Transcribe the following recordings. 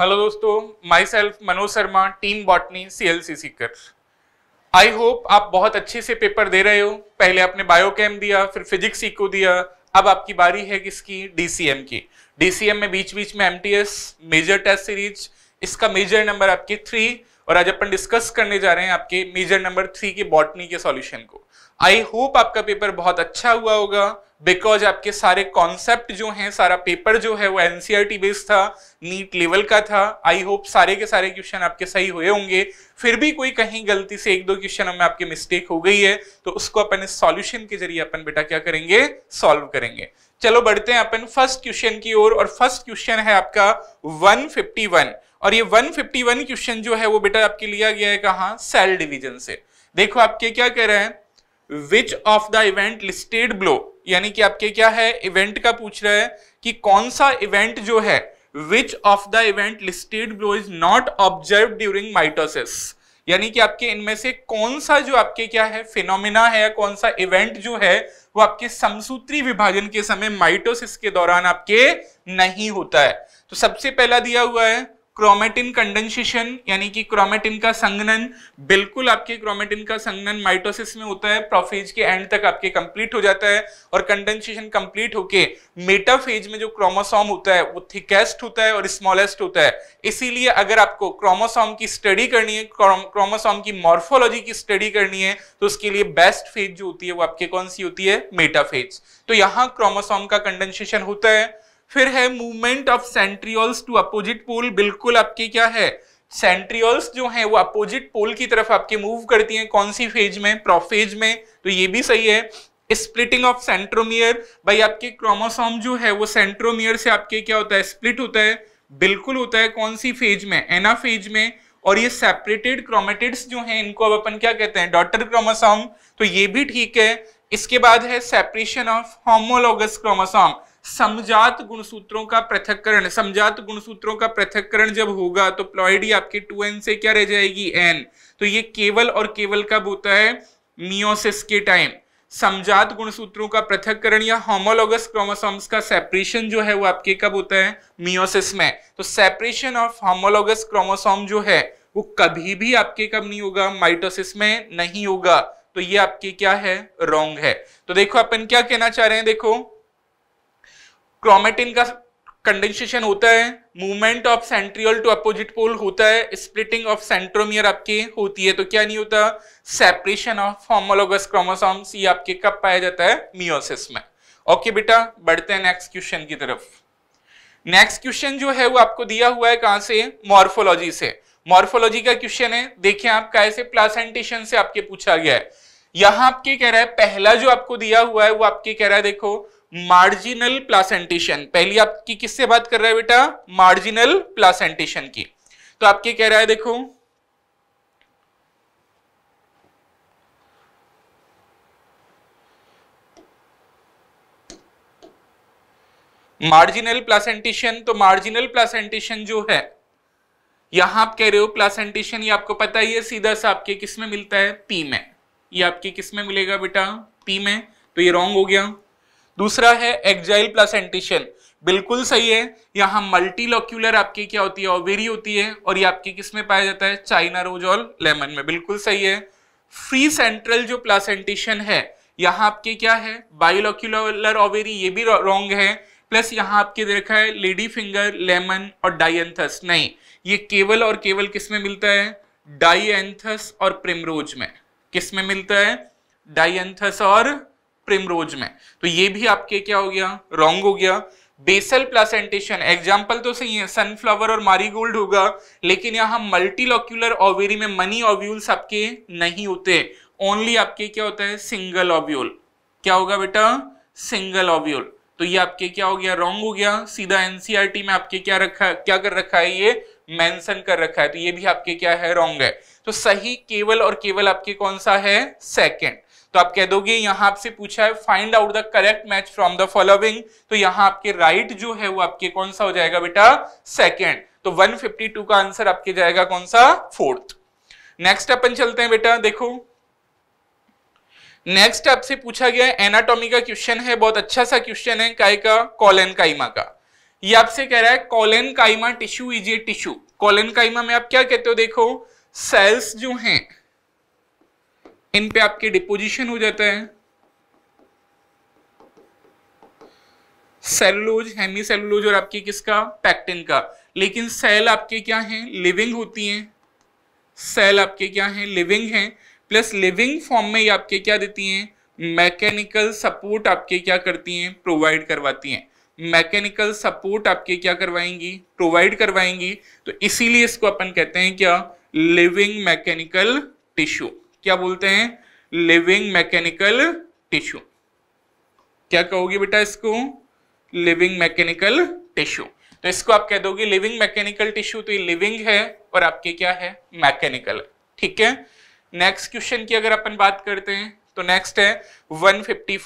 Hello दोस्तों my self Manoj Sharma team botany C L C Sikar I hope आप बहुत अच्छे से पेपर दे रहे हो पहले आपने बायोकेम दिया फिर फिजिक्स इको दिया अब आपकी बारी है किसकी डीसीएम की डीसीएम में बीच बीच में एमटीएस मेजर टेस्ट सीरीज इसका मेजर नंबर आपके थ्री और आज अपन डिस्कस करने जा रहे हैं आपके मेजर नंबर थ्री के बॉटनी के सॉल्यूशन को आई होप आपका पेपर बहुत अच्छा हुआ होगा बिकॉज आपके सारे कॉन्सेप्ट जो हैं सारा पेपर जो है वो एनसीआर बेस्ड e था नीट लेवल का था आई होप सारे के सारे क्वेश्चन आपके सही हुए होंगे फिर भी कोई कहीं गलती से एक दो क्वेश्चन में आपके मिस्टेक हो गई है तो उसको अपन इस सॉल्यूशन के जरिए अपन बेटा क्या करेंगे सॉल्व करेंगे चलो बढ़ते हैं अपन फर्स्ट क्वेश्चन की ओर और, और फर्स्ट क्वेश्चन है आपका 151 और ये 151 क्वेश्चन जो है वो बेटा आपके लिया गया है कहा सेल डिवीजन से देखो आपके क्या कह रहे हैं which of the event listed below यानी कि आपके क्या है इवेंट का पूछ रहा है कि कौन सा इवेंट जो है which of the event listed below is not observe during mitosis यानी कि आपके इनमें से कौन सा जो आपके क्या है फिनोमिना है कौन सा इवेंट जो है वो आपके समसूत्री विभाजन के समय माइटोसिस के दौरान आपके नहीं होता है तो सबसे पहला दिया हुआ है क्रोमेटिन कंडेंसेशन यानी कि क्रोमेटिन का संगनन बिल्कुल आपके क्रोमेटिन का संगनन माइटोसिस में होता है प्रोफेज के एंड तक आपके कंप्लीट हो जाता है और कंडेंसेशन कंप्लीट होके मेटाफेज में जो क्रोमोसोम होता है वो थिकेस्ट होता है और स्मॉलेस्ट होता है इसीलिए अगर आपको क्रोमोसोम की स्टडी करनी है क्रोमोसोम की मॉर्फोलॉजी की स्टडी करनी है तो उसके लिए बेस्ट फेज जो होती है वो आपके कौन सी होती है मेटाफेज तो यहाँ क्रोमोसोम का कंडेंसेशन होता है फिर है movement of centrioles to opposite pole बिल्कुल आपके क्या है सेंट्रियोल्स जो हैं वो अपोजिट पोल की तरफ आपके मूव करती हैं कौन सी फेज में प्रोफेज में तो ये भी सही है स्प्लिटिंग ऑफ सेंट्रोमियर भाई आपके क्रोमोसोम जो है वो सेंट्रोमियर से आपके क्या होता है स्प्लिट होता है बिल्कुल होता है कौन सी फेज में एना फेज में और ये सेपरेटेड क्रोमेटिड्स जो हैं इनको अब अपन क्या कहते हैं डॉटर क्रोमोसोम तो ये भी ठीक है इसके बाद है सेपरेशन ऑफ होमोलोगस क्रोमोसोम समझात गुणसूत्रों का पृथककरण समझात गुणसूत्रों का पृथककरण जब होगा तो प्लॉइडी आपके टू एन से क्या रह जाएगी एन तो ये केवल और केवल कब होता है मियोसिस के टाइम समझात गुणसूत्रों का पृथककरण या होमोलोगस क्रोमोसोम्स का सेपरेशन जो है वो आपके कब होता है मियोसिस में तो सेपरेशन ऑफ होमोलोगस क्रोमोसोम जो है वो कभी भी आपके कब नहीं होगा माइटोसिस में नहीं होगा तो ये आपके क्या है रॉन्ग है तो देखो अपन क्या कहना चाह रहे हैं देखो क्रोमेटिन का कंडेंसेशन होता है movement of centriole to opposite pole होता है स्प्लिटिंग ऑफ सेंट्रोमियर आपके होती है तो क्या नहीं होता सेपरेशन ऑफ होमोलोगस क्रोमोसोम्स ये आपके कब पाया जाता है मियोसिस में ओके okay, बेटा बढ़ते हैं नेक्स्ट क्वेश्चन की तरफ नेक्स्ट क्वेश्चन जो है वो आपको दिया हुआ है कहां से मॉर्फोलॉजी से मॉर्फोलॉजी का क्वेश्चन है देखिए आप कैसे प्लासेंटेशन से आपके पूछा गया है यहां आपके कह रहा है पहला जो आपको दिया हुआ है वो आपके कह रहा है देखो मार्जिनल प्लासेंटेशन पहली आपकी किससे बात कर रहा है बेटा मार्जिनल प्लासेंटेशन की तो आपके कह रहा है देखो मार्जिनल प्लासेंटेशन तो मार्जिनल प्लासेंटेशन जो है यहां आप कह रहे हो प्लासेंटेशन ये आपको पता ही है सीधा सा आपके किस में मिलता है पी में ये आपके किस में मिलेगा बेटा पी में तो ये रॉन्ग हो गया दूसरा है एक्जाइल प्लासेंटेशन बिल्कुल सही है यहाँ मल्टीलोक्यूलर आपकी क्या होती है ओवेरी होती है और ये आपकी किस में पाया जाता है चाइना रोज और लेमन में बिल्कुल सही है फ्री सेंट्रल जो प्लासेंटेशन है यहाँ आपके क्या है बायोलोक्यूलर ओवेरी ये भी रॉन्ग है प्लस यहाँ आपके देखा है लेडी फिंगर लेमन और डाइएंथस नहीं ये केवल और केवल किस में मिलता है डाइएंथस और प्रिमरोज में किस में मिलता है डाइएंथस और प्रिमरोज में तो ये भी आपके क्या हो गया रॉन्ग हो गया बेसल प्लासेंटेशन एग्जाम्पल तो सही है सनफ्लावर और मारीगोल्ड होगा लेकिन यहाँ मल्टीलॉक्यूलर ओवेरी में मनी ओव्यूल्स आपके नहीं होते ओनली आपके क्या होता है सिंगल ओव्यूल क्या होगा बेटा सिंगल ओव्यूल तो ये आपके क्या हो गया रॉन्ग हो गया सीधा एनसीआरटी e में आपके क्या रखा क्या कर रखा है ये मेंशन कर रखा है तो ये भी आपके क्या है रॉन्ग है तो सही केवल और केवल आपके कौन सा है सेकंड तो आप कह दोगे यहाँ आपसे पूछा है find out the correct match from the following तो यहाँ आपके राइट right जो है वो आपके कौन सा हो जाएगा बेटा सेकेंड तो 152 का आंसर आपके जाएगा कौन सा फोर्थ नेक्स्ट अपन चलते हैं बेटा देखो नेक्स्ट आपसे पूछा गया एनाटॉमी का क्वेश्चन है बहुत अच्छा सा क्वेश्चन है काय का कॉलेन काइमा का ये आपसे कह रहा है collenchyma tissue is a tissue collenchyma में आप क्या कहते हो देखो सेल्स जो हैं इन पे आपके डिपोजिशन हो जाता है सेलुलोज हेमी सेलुलोज और आपके किसका पैक्टिन का लेकिन सेल आपके क्या हैं लिविंग होती हैं सेल आपके क्या हैं लिविंग हैं प्लस लिविंग फॉर्म में ये आपके क्या देती हैं मैकेनिकल सपोर्ट आपके क्या करती हैं प्रोवाइड करवाती हैं मैकेनिकल सपोर्ट आपके क्या करवाएंगी प्रोवाइड करवाएंगी तो इसीलिए इसको अपन कहते हैं क्या लिविंग मैकेनिकल टिश्यू क्या बोलते हैं लिविंग मैकेनिकल टिश्यू क्या कहोगे बेटा इसको लिविंग मैकेनिकल टिश्यू तो इसको आप कह दोगे लिविंग मैकेनिकल टिश्यू तो ये लिविंग है और आपके क्या है मैकेनिकल ठीक है नेक्स्ट क्वेश्चन की अगर अपन बात करते हैं तो नेक्स्ट है 154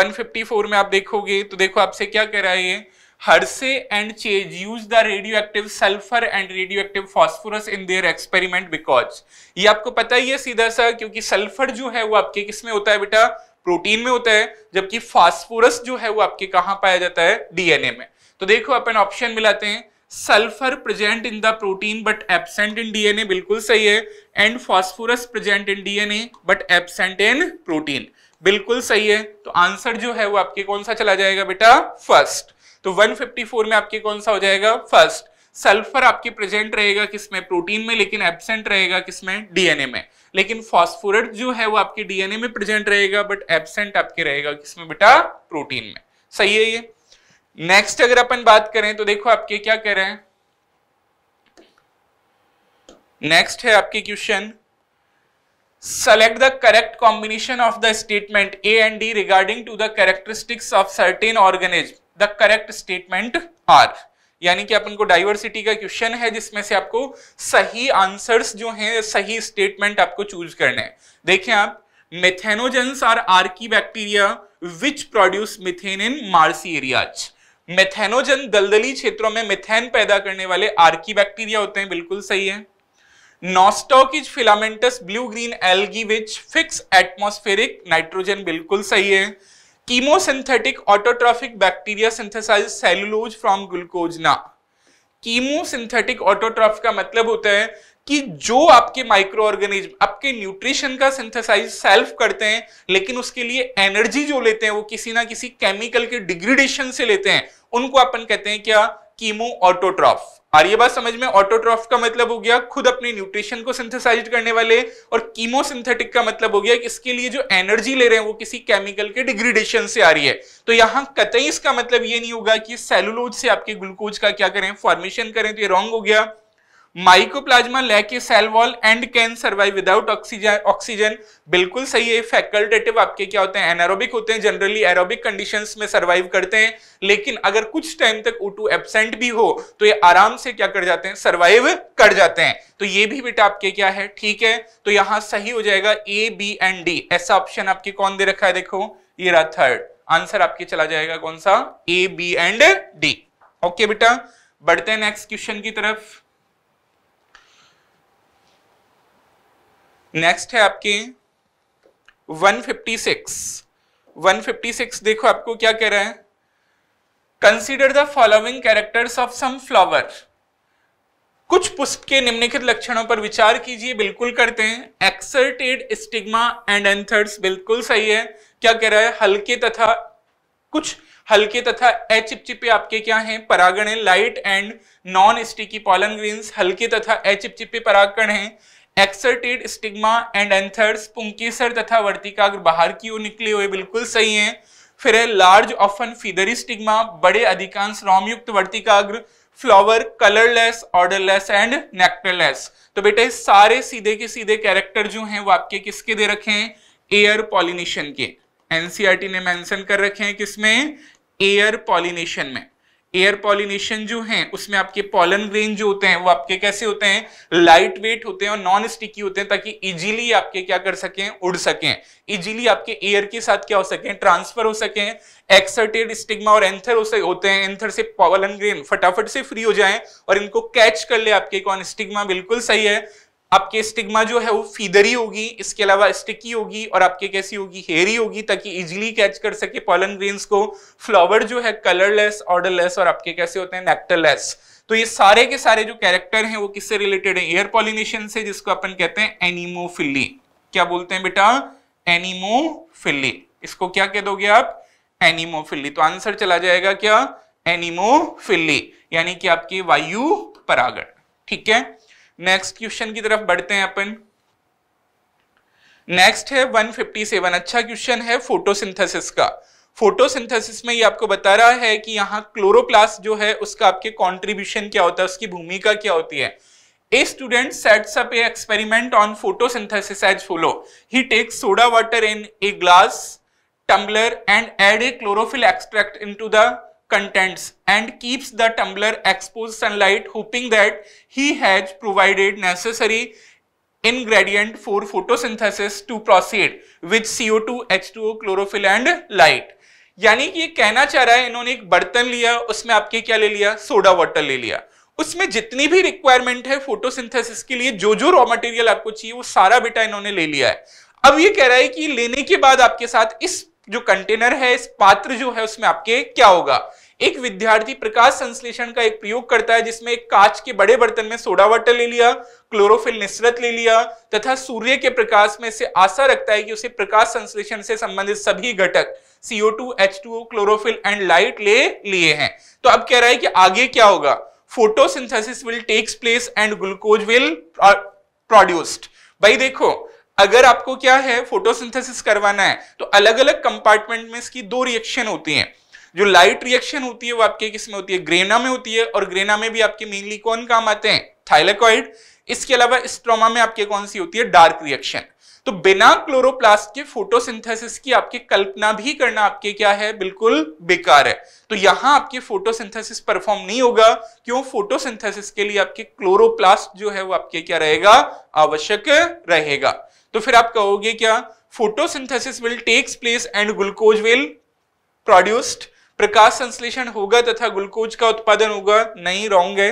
154 में आप देखोगे तो देखो आपसे क्या कह रहा है ये Hershey and Chase use the radioactive sulphur and radioactive phosphorus in their experiment because ये आपको पता ही है सीधा सा क्योंकि सल्फर जो है वो आपके किस में होता है बेटा प्रोटीन में होता है जबकि फास्फोरस जो है वो आपके कहाँ पाया जाता है डीएनए में तो देखो अपन ऑप्शन मिलाते हैं sulphur present in the protein but absent in DNA बिल्कुल सही है and phosphorus present in DNA but absent in protein बिल्कुल सही है तो आंसर जो है वो आपके कौन सा चला जाएगा बेटा फर्स्ट तो 154 में आपके कौन सा हो जाएगा फर्स्ट सल्फर आपके प्रेजेंट रहेगा किसमें प्रोटीन में लेकिन एबसेंट रहेगा किसमें डीएनए में लेकिन फॉस्फोरट जो है वो आपके डीएनए में प्रेजेंट रहेगा बट एबसेंट आपके रहेगा किसमें बेटा प्रोटीन में सही है ये नेक्स्ट अगर अपन बात करें तो देखो आपके क्या कह रहे हैं नेक्स्ट है आपके question select the correct combination of the statement A and D regarding to the characteristics of certain organism the correct statement are यानी कि अपन को डाइवर्सिटी का क्वेश्चन है जिसमें से आपको सही आंसर्स जो हैं सही स्टेटमेंट आपको चूज करने हैं देखिए आप methanogens are archaebacteria which produce methane in marshy areas methanogen दलदली क्षेत्रों में मिथेन पैदा करने वाले आर्की बैक्टीरिया होते हैं बिल्कुल सही है Nostoc is filamentous blue green algae which fix atmospheric nitrogen बिल्कुल सही है chemosynthetic autotrophic bacteria synthesize cellulose from glucose ना कीमोसिंथेटिक ऑटोट्रॉफिक का मतलब होता है कि जो आपके माइक्रो ऑर्गेनिज्म आपके न्यूट्रिशन का सिंथेसाइज सेल्फ करते हैं लेकिन उसके लिए एनर्जी जो लेते हैं वो किसी ना किसी केमिकल के डिग्रेडेशन से लेते हैं उनको अपन कहते हैं क्या कीमो ऑटोट्रॉफ आ रही है बात समझ में ऑटोट्रॉफ का मतलब हो गया खुद अपने न्यूट्रिशन को सिंथेसाइज करने वाले और कीमोसिंथेटिक का मतलब हो गया कि इसके लिए जो एनर्जी ले रहे हैं वो किसी केमिकल के डिग्रेडेशन से आ रही है तो यहाँ कतई इसका मतलब ये नहीं होगा कि सेलुलोज से आपके ग्लूकोज का क्या करें फॉर्मेशन करें तो ये रॉन्ग हो गया mycoplasma lack cell wall and can survive without oxygen oxygen बिल्कुल सही है फैकल्टेटिव आपके क्या होते हैं एनारोबिक होते हैं जनरली एरोबिक कंडीशंस में सर्वाइव करते हैं लेकिन अगर कुछ टाइम तक ओटू एबसेंट भी हो तो ये आराम से क्या कर जाते हैं सर्वाइव कर जाते हैं तो ये भी बेटा आपके क्या है ठीक है तो यहां सही हो जाएगा ए बी एंड डी ऐसा ऑप्शन आपके कौन दे रखा है देखो ये रहा थर्ड आंसर आपके चला जाएगा कौन सा A B and D okay बेटा बढ़ते हैं नेक्स्ट क्वेश्चन की तरफ नेक्स्ट है आपके 156 156 देखो आपको क्या कह रहा है consider the following characters of some flower कुछ पुष्प के निम्नलिखित लक्षणों पर विचार कीजिए बिल्कुल करते हैं एक्सर्टेड स्टिग्मा एंड एंथर्स बिल्कुल सही है क्या कह रहा है हल्के तथा कुछ हल्के तथा एचिपचिपे आपके क्या हैं परागण है light and non sticky pollen green हल्के तथा एचिपचिपे परागण हैं एक्सर्टेड स्टिग्मा एंड एंथर्स पुंकेसर तथा वर्तिकाग्र बाहर की ओर निकले हुए बिल्कुल सही है फिर है लार्ज ऑफन फीदरी स्टिग्मा बड़े अधिकांश रोमयुक्त वर्तिकाग्र flower colourless odourless and nectarless तो बेटे सारे सीधे के सीधे कैरेक्टर जो हैं वो आपके किसके दे रखे हैं एयर पॉलिनेशन के एनसीआरटी e ने मेंशन कर रखे हैं किसमें एयर पॉलिनेशन में एयर पॉलिनेशन जो है उसमें आपके पॉलन ग्रेन जो होते हैं वो आपके कैसे होते हैं लाइट वेट होते हैं और नॉन स्टिकी होते हैं ताकि इजीली आपके क्या कर सकें उड़ सकें इजीली आपके एयर के साथ क्या हो सकें ट्रांसफर हो सकें एक्सर्टेड स्टिग्मा और एंथर हो सके होते हैं एंथर से पॉलन ग्रेन फटाफट से फ्री हो जाए और इनको कैच कर ले आपके कौन स्टिग्मा बिल्कुल सही है आपके स्टिग्मा जो है वो फीदरी होगी इसके अलावा स्टिकी होगी और आपके कैसी होगी हेरी होगी ताकि इजीली कैच कर सके पॉलन ग्रेन्स को फ्लावर जो है कलरलेस ऑर्डरलेस और आपके कैसे होते हैं नेक्टरलेस तो ये सारे के सारे जो कैरेक्टर हैं वो किससे रिलेटेड है एयर पॉलिनेशन से जिसको अपन कहते हैं एनिमोफिली क्या बोलते हैं बेटा एनिमोफिली इसको क्या कह दोगे आप एनिमोफिली तो आंसर चला जाएगा क्या एनिमोफिली यानी कि आपके वायु परागण ठीक है नेक्स्ट क्वेश्चन की तरफ बढ़ते हैं अपन नेक्स्ट है 157 अच्छा क्वेश्चन है फोटोसिंथेसिस का फोटोसिंथेसिस में ये आपको बता रहा है कि यहाँ क्लोरोप्लास जो है उसका आपके कंट्रीब्यूशन क्या होता है उसकी भूमिका क्या होती है a student sets up experiment on photosynthesis as follow he takes soda water in a glass tumbler and add a chlorophyll extract in to the contents and keeps the tumbler exposed sunlight hoping that he has provided necessary ingredient for photosynthesis to proceed with CO2, H2O, chlorophyll and light. यानी कि ये कहना चाह रहा है इन्होंने एक बर्तन लिया उसमें आपके क्या ले लिया सोडा वाटर ले लिया उसमें जितनी भी रिक्वायरमेंट है फोटोसिंथेसिस के लिए जो जो रॉ मटेरियल आपको चाहिए वो सारा बेटा इन्होंने ले लिया है अब ये कह रहा है कि लेने के बाद आपके साथ इस जो कंटेनर है इस पात्र जो है उसमें आपके क्या होगा एक विद्यार्थी प्रकाश संश्लेषण का एक प्रयोग करता है जिसमें एक कांच के बड़े बर्तन में सोडा वाटर ले लिया क्लोरोफिल निस्रत ले लिया तथा सूर्य के प्रकाश में से आशा रखता है कि उसे प्रकाश संश्लेषण से संबंधित सभी घटक CO two H two chlorophyll and light ले लिए हैं तो अब कह रहा है कि आगे क्या होगा photosynthesis will takes place and glucose will produced भाई देखो अगर आपको क्या है फोटोसिंथेसिस करवाना है तो अलग अलग कंपार्टमेंट में इसकी दो रिएक्शन होती हैं जो लाइट रिएक्शन होती है वो आपके किस में होती है ग्रेना में होती है और ग्रेना में भी आपके मेनली कौन काम आते हैं थाइलेकॉइड इसके अलावा स्ट्रोमा में आपके कौन सी होती है डार्क रिएक्शन तो बिना क्लोरोप्लास्ट के फोटोसिंथेसिस की आपके कल्पना भी करना आपके क्या है बिल्कुल बेकार है तो यहां आपके फोटोसिंथेसिस परफॉर्म नहीं होगा क्यों फोटोसिंथेसिस के लिए आपके क्लोरोप्लास्ट जो है वो आपके क्या रहेगा आवश्यक रहेगा तो फिर आप कहोगे क्या photosynthesis will takes place and glucose will produced प्रकाश संश्लेषण होगा तथा ग्लूकोज का उत्पादन होगा नहीं रॉन्ग है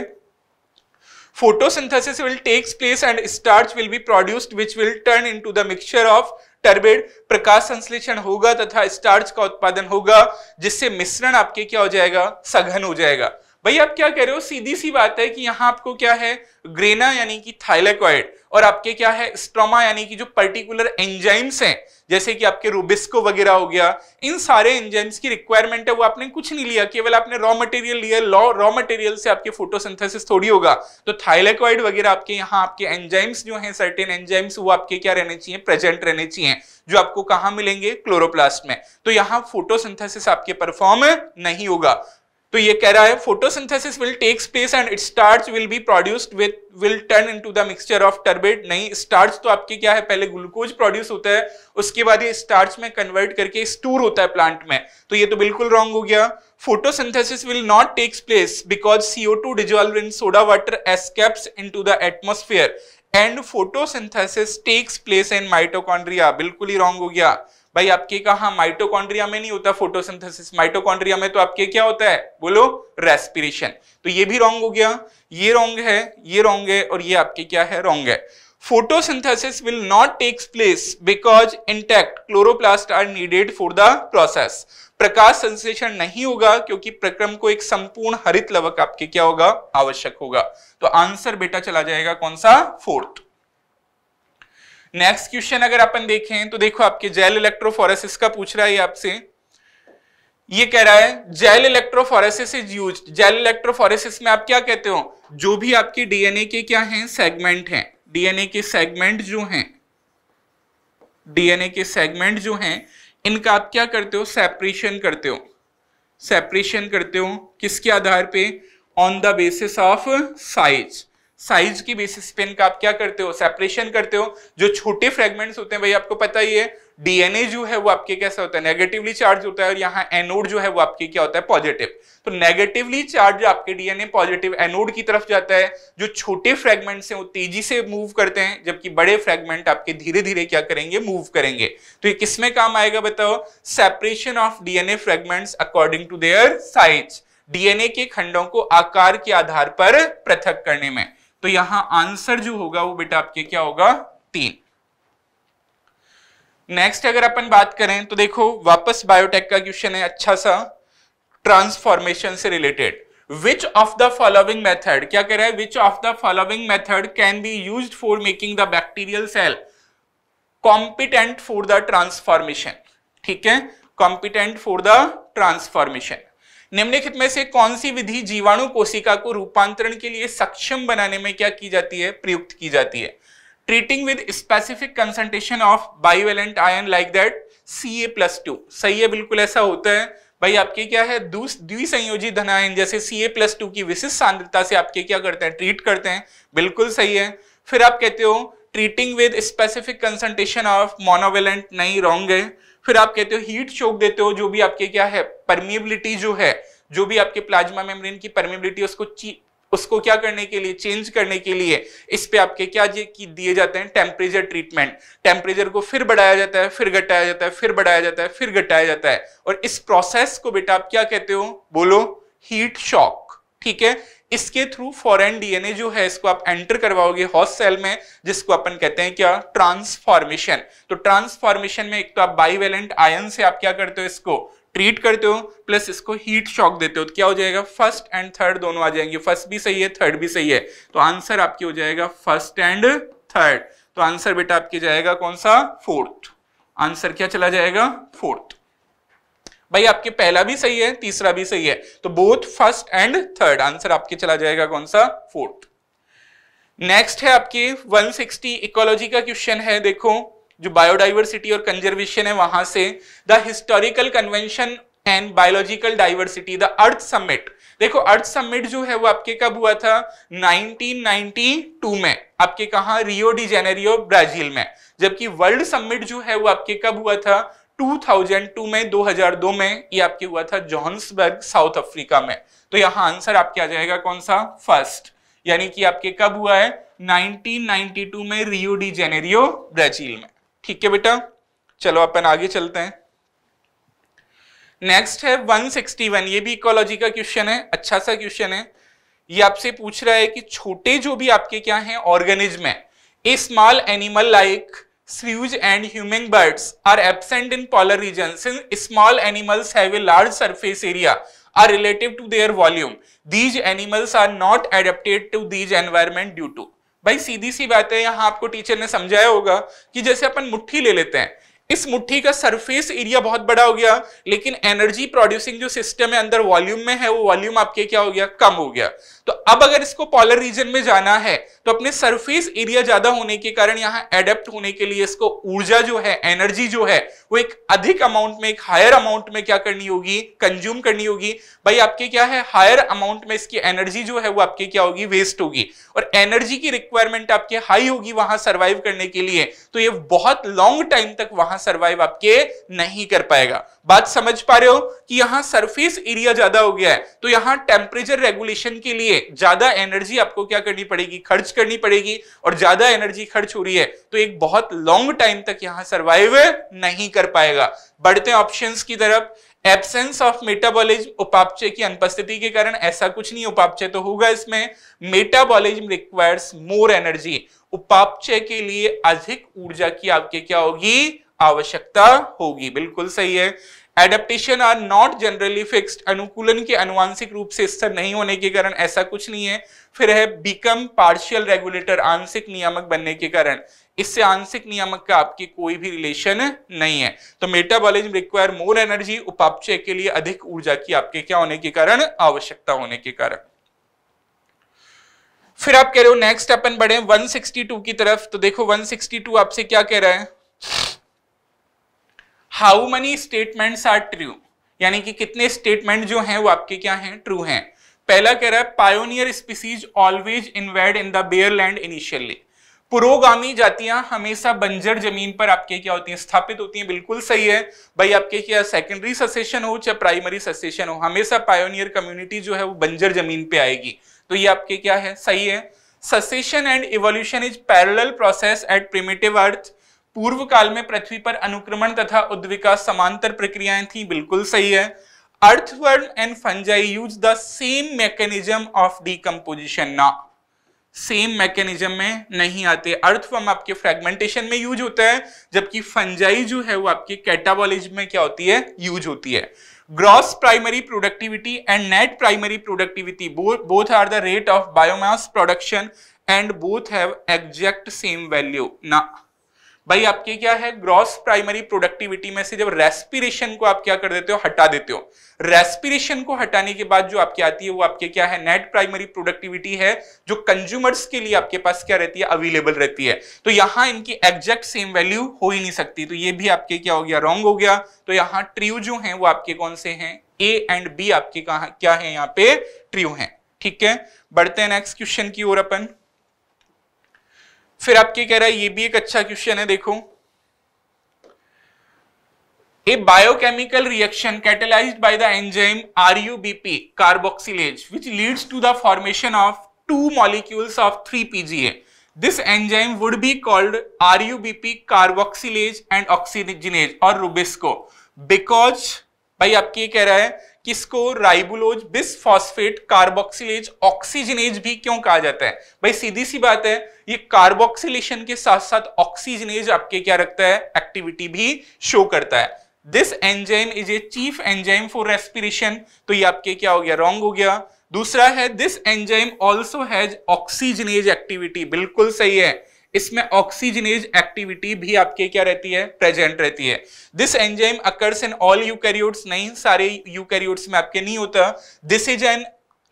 photosynthesis will takes place and starch will be produced which will turn into the mixture of turbid प्रकाश संश्लेषण होगा तथा स्टार्च का उत्पादन होगा जिससे मिश्रण आपके क्या हो जाएगा सघन हो जाएगा भाई आप क्या कह रहे हो सीधी सी बात है कि यहाँ आपको क्या है ग्रेना यानी कि थाइलेकॉइड और आपके क्या है स्ट्रोमा यानी कि जो पर्टिकुलर एंजाइम्स हैं जैसे कि आपके रूबिस्को वगैरह हो गया इन सारे एंजाइम्स की रिक्वायरमेंट है वो आपने कुछ नहीं लिया केवल आपने रॉ मटेरियल लिया लॉ रॉ मटेरियल से आपके फोटोसिंथेसिस थोड़ी होगा तो थाइलेकॉइड वगैरह आपके यहाँ आपके एंजाइम्स जो हैं सर्टेन एंजाइम्स वो आपके क्या रहने चाहिए प्रेजेंट रहने चाहिए जो आपको कहाँ मिलेंगे क्लोरोप्लास्ट में तो यहाँ फोटोसिंथेसिस आपके परफॉर्म नहीं होगा तो ये कह रहा है photosynthesis will take space and it starch will be produced with will turn into the mixture of turbid नहीं स्टार्च तो आपके क्या है पहले ग्लूकोज प्रोड्यूस होता है उसके बाद ये स्टार्च में कन्वर्ट करके स्टोर होता है प्लांट में तो ये तो बिल्कुल रॉन्ग हो गया photosynthesis will not takes place because CO two dissolve in soda water escapes into the atmosphere and photosynthesis takes place in mitochondria बिल्कुल ही रॉन्ग हो गया भाई आपके कहा माइटोकॉन्ड्रिया में नहीं होता फोटोसिंथेसिस माइटोकॉन्ड्रिया में तो आपके क्या होता है बोलो रेस्पिरेशन तो ये भी रॉन्ग हो गया ये रॉन्ग है ये रॉन्ग है और ये आपके क्या है रॉन्ग है photosynthesis will not takes place because intact chloroplast are needed for the process प्रकाश संश्लेषण नहीं होगा क्योंकि प्रक्रम को एक संपूर्ण हरित लवक आपके क्या होगा आवश्यक होगा तो आंसर बेटा चला जाएगा कौन सा फोर्थ नेक्स्ट क्वेश्चन अगर अपन देखें तो देखो आपके जेल इलेक्ट्रोफोरेसिस का पूछ रहा है आपसे ये कह रहा है gel electrophoresis is use gel electrophoresis में आप क्या कहते हो जो भी आपके डीएनए के क्या हैं सेगमेंट हैं डीएनए के सेगमेंट जो हैं डीएनए के सेगमेंट जो हैं इनका आप क्या करते हो सेपरेशन करते हो सेपरेशन करते हो किसके आधार पे on the basis of size size की बेसिस पे इनका आप क्या करते हो सेपरेशन करते हो जो छोटे फ्रेगमेंट्स होते हैं भाई आपको पता ही है डीएनए जो है वो आपके कैसा होता है नेगेटिवली चार्ज होता है और यहाँ एनोड जो है वो आपके क्या होता है पॉजिटिव तो नेगेटिवली चार्ज आपके डीएनए पॉजिटिव एनोड की तरफ जाता है जो छोटे फ्रेगमेंट्स हैं वो तेजी से मूव करते हैं जबकि बड़े फ्रेगमेंट आपके धीरे धीरे क्या करेंगे मूव करेंगे तो ये किसमें काम आएगा बताओ separation of DNA fragments according to their size DNA के खंडों को आकार के आधार पर पृथक करने में तो यहां आंसर जो होगा वो बेटा आपके क्या होगा तीन नेक्स्ट अगर अपन बात करें तो देखो वापस बायोटेक का क्वेश्चन है अच्छा सा ट्रांसफॉर्मेशन से related which of the following method क्या कह रहा है which of the following method can be use for making the bacterial cell competent for the transformation ठीक है कॉम्पिटेंट फॉर द ट्रांसफॉर्मेशन निम्नलिखित में से कौन सी विधि जीवाणु कोशिका को रूपांतरण के लिए सक्षम बनाने में क्या की जाती है प्रयुक्त की जाती है treating with specific concentration of bivalent ion like that C A plus two सही है बिल्कुल ऐसा होता है भाई आपके क्या है द्विसंयोजी धनायन जैसे सी ए प्लस टू की विशिष्ट सांद्रता से आपके क्या करते हैं ट्रीट करते हैं बिल्कुल सही है फिर आप कहते हो treating with specific concentration of monovalent नहीं रॉन्ग है फिर आप कहते हो हीट शोक देते हो जो भी आपके क्या है परमिबिलिटी जो है जो भी आपके प्लाज्मा मेम्ब्रेन की परमिबिलिटी उसको उसको क्या करने के लिए चेंज करने के लिए इस पे आपके क्या दिए जाते हैं टेम्परेचर ट्रीटमेंट टेम्परेचर को फिर बढ़ाया जाता है फिर घटाया जाता है फिर बढ़ाया जाता है फिर घटाया जाता है और इस प्रोसेस को बेटा आप क्या कहते हो बोलो हीट शॉक ठीक है इसके थ्रू फॉरेन डीएनए जो है इसको आप एंटर करवाओगे हॉस सेल में जिसको अपन कहते हैं क्या ट्रांसफॉर्मेशन तो ट्रांसफॉर्मेशन में एक तो आप बाईवेलेंट आयन से आप क्या करते हो इसको ट्रीट करते हो प्लस इसको हीट शॉक देते हो तो क्या हो जाएगा फर्स्ट एंड थर्ड दोनों आ जाएंगे फर्स्ट भी सही है थर्ड भी सही है तो आंसर आपकी हो जाएगा फर्स्ट एंड थर्ड तो आंसर बेटा आपके जाएगा कौन सा फोर्थ आंसर क्या चला जाएगा फोर्थ भाई आपके पहला भी सही है तीसरा भी सही है तो both first and third answer आपके चला जाएगा कौन सा फोर्थ नेक्स्ट है आपके 160 इकोलॉजी का क्वेश्चन है देखो जो बायोडाइवर्सिटी और कंजर्वेशन है वहां से the historical convention and biological diversity the earth summit देखो अर्थ समिट जो है वो आपके कब हुआ था 1992 में आपके कहा रियो डी जेनेरियो ब्राजील में जबकि वर्ल्ड समिट जो है वो आपके कब हुआ था 2002 में 2002 में ये आपके हुआ था जोहन्सबर्ग साउथ अफ्रीका में तो यहाँ आंसर आपके आ जाएगा कौन सा फर्स्ट यानी कि आपके कब हुआ है 1992 में रियो डी जेनेरियो ब्राजील में ठीक है बेटा चलो अपन आगे चलते हैं नेक्स्ट है 161 ये भी इकोलॉजी का क्वेश्चन है अच्छा सा क्वेश्चन है ये आपसे पूछ रहा है कि छोटे जो भी आपके क्या है ऑर्गेनिज्म है small animal like shrews and hummingbirds are absent in polar regions since small animals have a large surface area are relative to their volume. These animals are not adapted to these environment due to. भाई सीधी सी बात है यहाँ आपको teacher ने समझाया होगा कि जैसे अपन मुट्ठी ले लेते हैं इस मुट्ठी का सरफेस एरिया बहुत बड़ा हो गया लेकिन एनर्जी प्रोड्यूसिंग जो सिस्टम है अंदर वॉल्यूम में है वो वॉल्यूम आपके क्या हो गया कम हो गया तो अब अगर इसको पॉलर रीजन में जाना है तो अपने सरफेस एरिया ज्यादा होने के कारण यहां एडेप्ट होने के लिए इसको ऊर्जा जो है एनर्जी जो है वो एक अधिक अमाउंट में एक हायर अमाउंट में क्या करनी होगी कंज्यूम करनी होगी भाई आपके क्या है हायर अमाउंट में इसकी एनर्जी जो है वो आपके क्या होगी वेस्ट होगी और एनर्जी की रिक्वायरमेंट आपके हाई होगी वहां सर्वाइव करने के लिए तो ये बहुत लॉन्ग टाइम तक वहां सर्वाइव आपके नहीं कर पाएगा बात समझ पा रहे हो कि यहाँ सरफेस एरिया ज्यादा हो गया है तो यहाँ टेम्परेचर रेगुलेशन के लिए ज्यादा एनर्जी आपको क्या करनी पड़ेगी खर्च करनी पड़ेगी और ज्यादा एनर्जी खर्च हो रही है तो एक बहुत लॉन्ग टाइम तक यहाँ सर्वाइव नहीं कर पाएगा बढ़ते ऑप्शन की तरफ एबसेंस ऑफ मेटाबोलिज्म उपापचय की अनुपस्थिति के कारण ऐसा कुछ नहीं उपापचय तो होगा इसमें मेटाबोलिज्म रिक्वायर्स मोर एनर्जी उपापचय के लिए अधिक ऊर्जा की आपके क्या होगी आवश्यकता होगी बिल्कुल सही है adaptation are not generally fixed अनुकूलन के अनुवांशिक रूप से स्थिर नहीं होने के कारण ऐसा कुछ नहीं है फिर है बिकम पार्शियल रेगुलेटर आंशिक नियामक बनने के कारण इससे आंशिक नियामक का आपकी कोई भी रिलेशन नहीं है तो मेटाबॉलिज्म रिक्वायर मोर एनर्जी उपापचय के लिए अधिक ऊर्जा की आपके क्या होने के कारण आवश्यकता होने के कारण फिर आप कह रहे हो नेक्स्ट अपन बढ़े 162 की तरफ तो देखो 162 आपसे क्या कह रहा है how many statements are true यानी कि कितने स्टेटमेंट जो हैं वो आपके क्या हैं ट्रू हैं पहला कह रहा है pioneer species always invade in the bare land initially पुरोगामी जातियां हमेशा बंजर जमीन पर आपके क्या होती हैं स्थापित होती हैं बिल्कुल सही है भाई आपके क्या सेकेंडरी ससेशन हो चाहे प्राइमरी ससेशन हो हमेशा पायोनियर कम्युनिटी जो है वो बंजर जमीन पे आएगी तो ये आपके क्या है सही है succession and evolution is parallel process at primitive earth पूर्व काल में पृथ्वी पर अनुक्रमण तथा उद्विका समांतर प्रक्रियाएं थी बिल्कुल सही है earthworm and fungi use the same mechanism of decomposition ना सेम मैकेनिज्म में नहीं आते अर्थवर्म आपके फ्रेगमेंटेशन में यूज होता है जबकि फंजाई जो है वो आपके कैटाबॉलिज्म में क्या होती है यूज होती है gross primary productivity and net primary productivity both are the rate of biomass production and both have exact same value ना भाई आपके क्या है ग्रॉस प्राइमरी प्रोडक्टिविटी में से जब रेस्पिरेशन को आप क्या कर देते हो हटा देते हो रेस्पिरेशन को हटाने के बाद जो आपकी आती है वो आपके क्या है नेट प्राइमरी प्रोडक्टिविटी है जो कंज्यूमर्स के लिए आपके पास क्या रहती है अवेलेबल रहती है तो यहां इनकी एग्जैक्ट सेम वैल्यू हो ही नहीं सकती तो ये भी आपके क्या हो गया रॉन्ग हो गया तो यहाँ ट्रियो जो है वो आपके कौन से हैं ए एंड बी आपके कहा क्या है यहाँ पे ट्रियो है ठीक है बढ़ते हैं नेक्स्ट क्वेश्चन की ओर अपन फिर आप क्या कह रहा है ये भी एक अच्छा क्वेश्चन है देखो a biochemical reaction catalyse by the enzyme R RuBP carboxylase which leads to the formation of two molecules of three PGA this enzyme would be called R U RuBP carboxylase and oxygenase और RuBisCO because भाई आप क्या कह रहा है किसको ribulose bisphosphate carboxylase oxygenase भी क्यों कहा जाता है भाई सीधी सी बात है ये कार्बोक्सिलेशन के साथ साथ ऑक्सीजनेज आपके क्या रखता है एक्टिविटी भी शो करता है this enzyme is a chief enzyme for respiration तो ये आपके क्या हो गया रॉन्ग हो गया दूसरा है this enzyme also has oxygenase activity बिल्कुल सही है इसमें ऑक्सीजनेज एक्टिविटी भी आपके क्या रहती है प्रेजेंट रहती है this enzyme occurs in all eukaryotes नहीं सारे यूकैरियोट्स में आपके नहीं होता this is an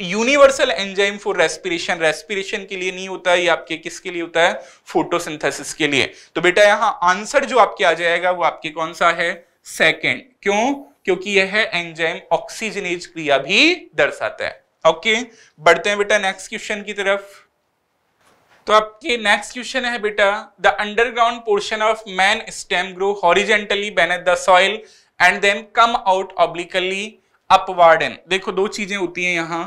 universal enzyme for respiration respiration के लिए नहीं होता है ये आपके किसके लिए होता है फोटोसिंथेसिस के लिए तो बेटा यहां आंसर जो आपके आ जाएगा वो आपके कौन सा है सेकेंड क्यों क्योंकि यह है एंजाइम ऑक्सीजनेज क्रिया भी दर्शाता है ओके okay, बढ़ते हैं बेटा नेक्स्ट क्वेश्चन की तरफ तो आपकी नेक्स्ट क्वेश्चन है बेटा the underground portion of main stem grow horizontally beneath the soil and then come out obliquely upward देखो दो चीजें होती हैं यहां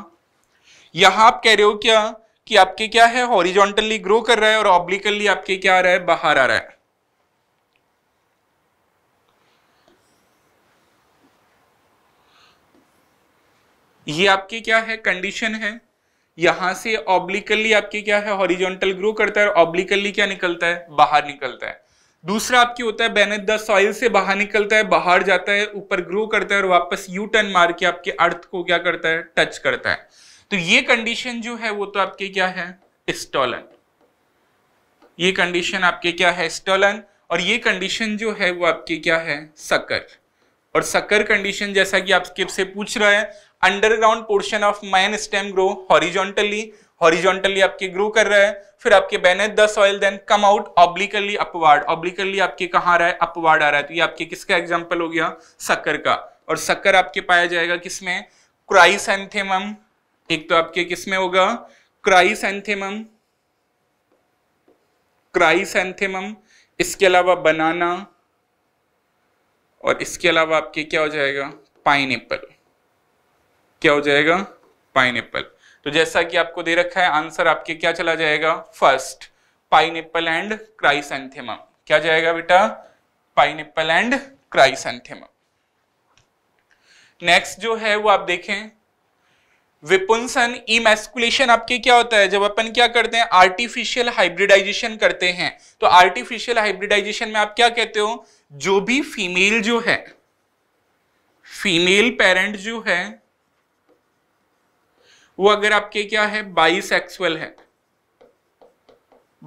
यहां आप कह रहे हो क्या कि आपके क्या है हॉरिजॉन्टली ग्रो कर रहा है और ऑब्लिकली आपके क्या आ रहा है बाहर आ रहा है ये आपकी क्या है कंडीशन है यहां से ऑब्लिकली आपके क्या है हॉरिजॉन्टल ग्रो करता है ऑब्लिकली क्या निकलता है बाहर निकलता है दूसरा आपके होता है बेनेथ द सॉइल से बाहर निकलता है बाहर जाता है ऊपर ग्रो करता है और वापस यू टर्न मार के आपके अर्थ को क्या करता है टच करता है तो ये कंडीशन जो है वो तो आपके क्या है स्टोलन ये कंडीशन आपके क्या है स्टोलन और ये कंडीशन जो है वो आपके क्या है सकर और सकर कंडीशन जैसा कि आपके से पूछ रहे हैं underground portion of main stem grow horizontally horizontally आपके ग्रो कर रहा है फिर आपके beneath the soil then come out obliquely upward obliquely आपके कहाँ रहा है अपवार्ड आ रहा है तो ये आपके किसका एग्जाम्पल हो गया सक्कर का और सक्कर आपके पाया जाएगा किसमें क्राइस एंथेम एक तो आपके किसमें होगा क्राइस क्राइस एंथेम इसके अलावा बनाना और इसके अलावा आपके क्या हो जाएगा पाइन क्या हो जाएगा पाइन तो जैसा कि आपको दे रखा है आंसर आपके क्या चला जाएगा फर्स्ट पाइन एंड क्राइसेंथेमम क्या जाएगा बेटा पाइन एंड क्राइसेंथेमम नेक्स्ट जो है वो आप देखें विपुंसन इमेस्कुलेशन आपके क्या होता है जब अपन क्या करते हैं आर्टिफिशियल हाइब्रिडाइजेशन करते हैं तो आर्टिफिशियल हाइब्रिडाइजेशन में आप क्या कहते हो जो भी फीमेल जो है फीमेल पेरेंट जो है वो अगर आपके क्या है बाईसेक्सुअल है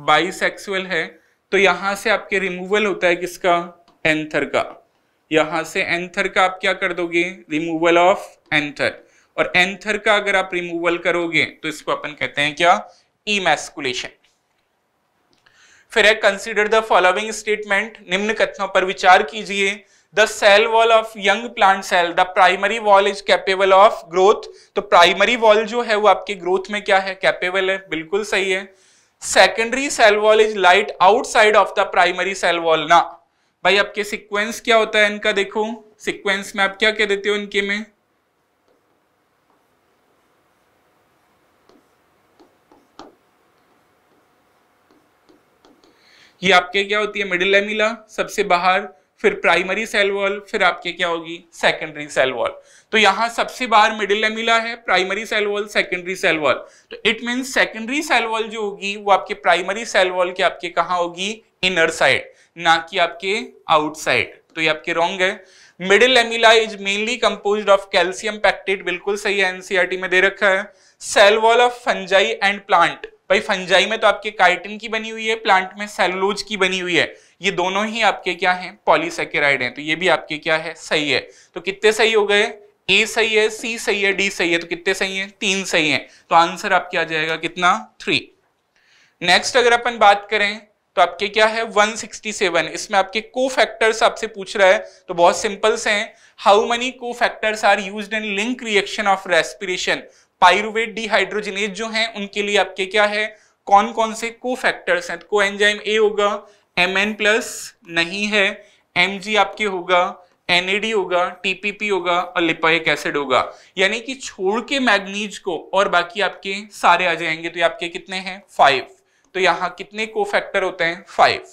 बाईसेक्सुअल है तो यहां से आपके रिमूवल होता है किसका एंथर का यहां से एंथर का आप क्या कर दोगे रिमूवल ऑफ एंथर और एंथर का अगर आप रिमूवल करोगे तो इसको अपन कहते हैं क्या इमेस्कुलेशन फिर है कंसीडर द फॉलोइंग स्टेटमेंट निम्न कथनों पर विचार कीजिए the cell wall of young plant cell the primary wall is capable of growth तो primary wall जो है वो आपके growth में क्या है capable है बिल्कुल सही है secondary cell wall is light outside of the primary cell wall ना भाई आपके sequence क्या होता है इनका देखो sequence में आप क्या कह देते हो इनके में ये आपके क्या होती है मिडिल एमिला सबसे बाहर फिर प्राइमरी सेल वॉल फिर आपके क्या होगी सेकेंडरी सेल वॉल तो यहां सबसे बाहर मिडिल एमिला है primary cell wall secondary cell wall तो it mean secondary cell wall जो होगी वो आपके प्राइमरी सेल वॉल के आपके कहा होगी इनर साइड ना कि आपके आउटसाइड तो ये आपके रॉन्ग है middle lamella is mainly compose of calcium pectate बिल्कुल सही है एनसीआरटी e में दे रखा है cell wall of fungi and plant भाई फंजाई में तो आपके काइटिन की बनी हुई है प्लांट में सेलुलोज की बनी हुई है ये दोनों ही आपके क्या हैं पॉलीसेकेराइड हैं तो ये भी आपके क्या है सही है तो कितने सही हो गए ए सही है सी सही है डी सही है तो कितने सही है तीन सही है तो आंसर आपके आ जाएगा कितना थ्री नेक्स्ट अगर अपन बात करें तो आपके क्या है 167 इसमें आपके को फैक्टर्स आपसे पूछ रहा है तो बहुत सिंपल से हैं how many cofactors are use in link reaction of respiration pyruvate dehydrogenase जो है उनके लिए आपके क्या है कौन कौन से को फैक्टर्स हैं को एंजाइम ए होगा एम एन प्लस नहीं है एम जी आपके होगा एनएडी होगा टीपीपी होगा और लिपाइक एसिड होगा यानी कि छोड़ के मैग्नीज को और बाकी आपके सारे आ जाएंगे तो ये आपके कितने हैं फाइव तो यहाँ कितने को फैक्टर होते हैं फाइव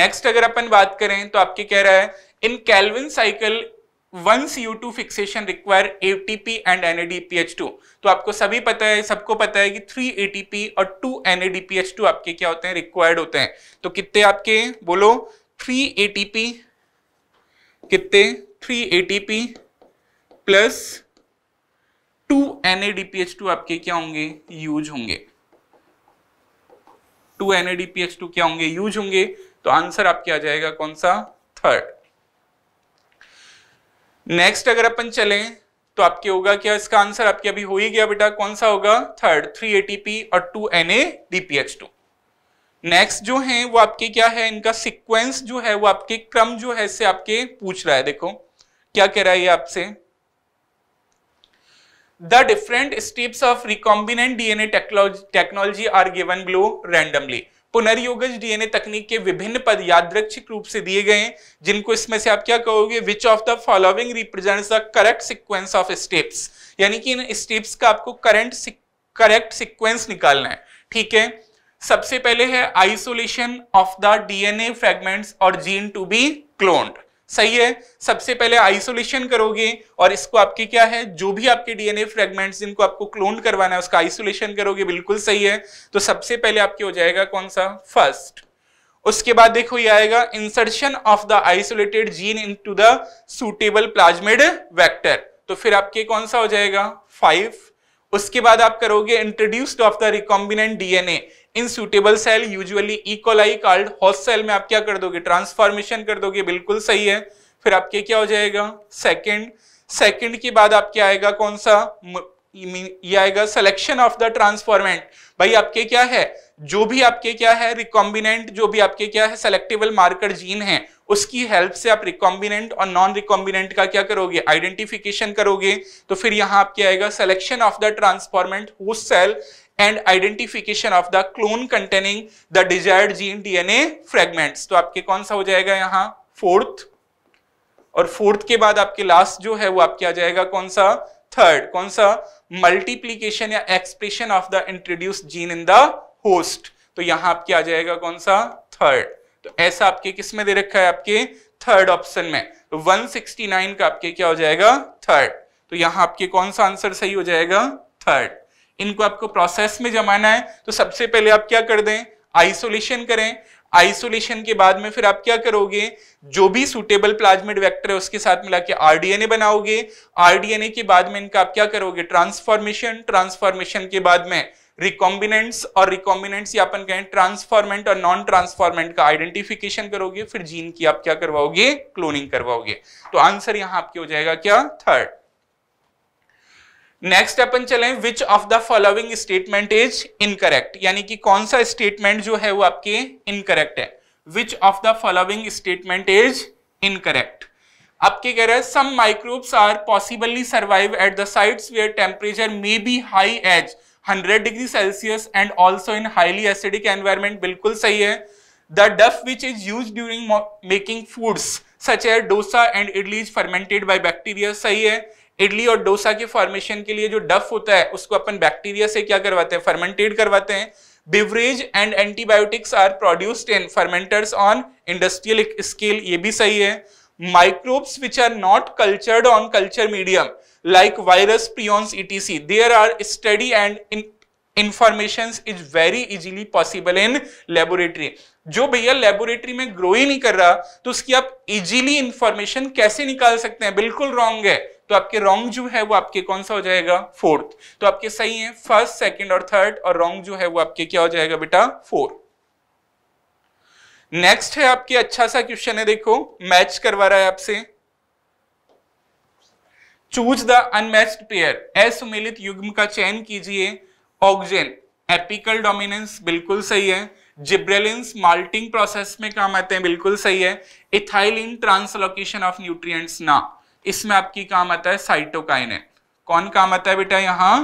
नेक्स्ट अगर अपन बात करें तो आपके कह रहा है in Calvin cycle one U two fixation require ATP and N H two तो आपको सभी पता है सबको पता है कि थ्री पी और टू एच टू आपके क्या होते हैं रिक्वायर्ड होते हैं तो कितने आपके बोलो थ्री एटीपी कितने three P plus two H two आपके क्या होंगे यूज होंगे two N A H two क्या होंगे यूज होंगे तो आंसर आपके आ जाएगा कौन सा थर्ड नेक्स्ट अगर अपन चले तो आपके होगा क्या इसका आंसर आपके अभी हो ही गया बेटा कौन सा होगा थर्ड थ्री एटीपी और two N A DPH two next जो है वो आपके क्या है इनका सीक्वेंस जो है वो आपके क्रम जो है से आपके पूछ रहा है देखो क्या कह रहा है ये आपसे the different steps of recombinant DNA technology are given below randomly पुनर्योगज डीएनए तकनीक के विभिन्न पद यादृक्षिक रूप से दिए गए हैं जिनको इसमें से आप क्या कहोगे which of the following represents the correct sequence of steps यानी कि इन स्टेप्स का आपको करंट करेक्ट सिक्वेंस निकालना है ठीक है सबसे पहले है isolation of the DNA fragments और जीन टू बी क्लोन्ड सही है सबसे पहले आइसोलेशन करोगे और इसको आपके क्या है जो भी आपके डीएनए फ्रेगमेंट जिनको आपको क्लोन करवाना है उसका आइसोलेशन करोगे बिल्कुल सही है तो सबसे पहले आपके हो जाएगा कौन सा फर्स्ट उसके बाद देखो ये आएगा insertion of the isolated gene in to the suitable plasmid vector तो फिर आपके कौन सा हो जाएगा फाइव उसके बाद आप करोगे introduced of the recombinant DNA in suitable cell usually E coli card host cell में आप क्या कर दोगे ट्रांसफॉर्मेशन कर दोगे बिल्कुल सही है फिर आपके क्या हो जाएगा सेकेंड सेकेंड के बाद आपके आएगा कौन सा ये आएगा सिलेक्शन ऑफ द ट्रांसफॉर्मेंट भाई आपके क्या है जो भी आपके क्या है रिकॉम्बिनेंट जो भी आपके क्या है सेलेक्टेबल मार्कर जीन है उसकी हेल्प से आप रिकॉम्बिनेंट और नॉन रिकॉम्बिनेंट का क्या करोगे आइडेंटिफिकेशन करोगे तो फिर यहां आपके आएगा selection of the transformant who cell and identification of the clone containing the desired gene DNA fragments तो आपके कौन सा हो जाएगा यहाँ फोर्थ और फोर्थ के बाद आपके लास्ट जो है वो आपके आ जाएगा कौन सा थर्ड कौन सा मल्टीप्लीकेशन या expression of the introduce gene in the host तो यहां आपके आ जाएगा कौन सा थर्ड तो ऐसा आपके किस में दे रखा है आपके थर्ड ऑप्शन में तो 169 का आपके क्या हो जाएगा थर्ड तो यहां आपके कौन सा आंसर सही हो जाएगा थर्ड इनको आपको प्रोसेस में जमाना है तो सबसे पहले आप क्या कर दें आइसोलेशन करें आइसोलेशन के बाद में फिर आप क्या करोगे जो भी सुटेबल प्लाज्मिड वेक्टर है उसके साथ मिला के आरडीएनए बनाओगे आरडीएनए के बाद में इनका आप क्या करोगे ट्रांसफॉर्मेशन ट्रांसफॉर्मेशन के बाद में रिकॉम्बिनेंट्स और रिकॉम्बिनेंट्स या अपन कहें ट्रांसफॉर्मेंट और नॉन ट्रांसफॉर्मेंट का आइडेंटिफिकेशन करोगे फिर जीन की आप क्या करवाओगे क्लोनिंग करवाओगे तो आंसर यहां आपके हो जाएगा क्या थर्ड नेक्स्ट अपन चले which of the following statement is incorrect यानी कि कौन सा स्टेटमेंट जो है वो आपके इनकरेक्ट है which of the following statement is incorrect आपके कह रहे हैं some microbes are possibly survive at the sites where temperature may be high as 100 degree Celsius and also in highly acidic environment बिल्कुल सही है the dough which is use during making foods such as dosa and idli is fermented by bacteria सही है इडली और डोसा के formation के लिए जो डफ होता है उसको अपन बैक्टीरिया से क्या करवाते हैं फर्मेंटेड करवाते हैं beverage and antibiotics are produced in fermenters on industrial scale ये भी सही है microbes which are not cultured on culture medium like virus prions etc there are study and in informations is very easily possible in जो भैया laboratory में grow ही नहीं कर रहा तो उसकी आप इजिली इंफॉर्मेशन कैसे निकाल सकते हैं बिल्कुल रॉन्ग है तो आपके रॉन्ग जो है वो आपके कौन सा हो जाएगा फोर्थ तो आपके सही है फर्स्ट सेकेंड और थर्ड और रॉन्ग जो है वो आपके क्या हो जाएगा बेटा फोर नेक्स्ट है आपके अच्छा सा क्वेश्चन है देखो मैच करवा रहा है आपसे चूज द अनमैच्ड पेयर असुमिलित युग्म का चयन कीजिए ऑक्जेन एपिकल डोमिनेंस बिल्कुल सही है जिब्रेलिन्स माल्टिंग प्रोसेस में काम आते हैं बिल्कुल सही है इथाइलिन ट्रांसलोकेशन ऑफ न्यूट्रिएंट्स ना इसमें आपकी काम आता है साइटोकाइने कौन काम आता है बेटा यहाँ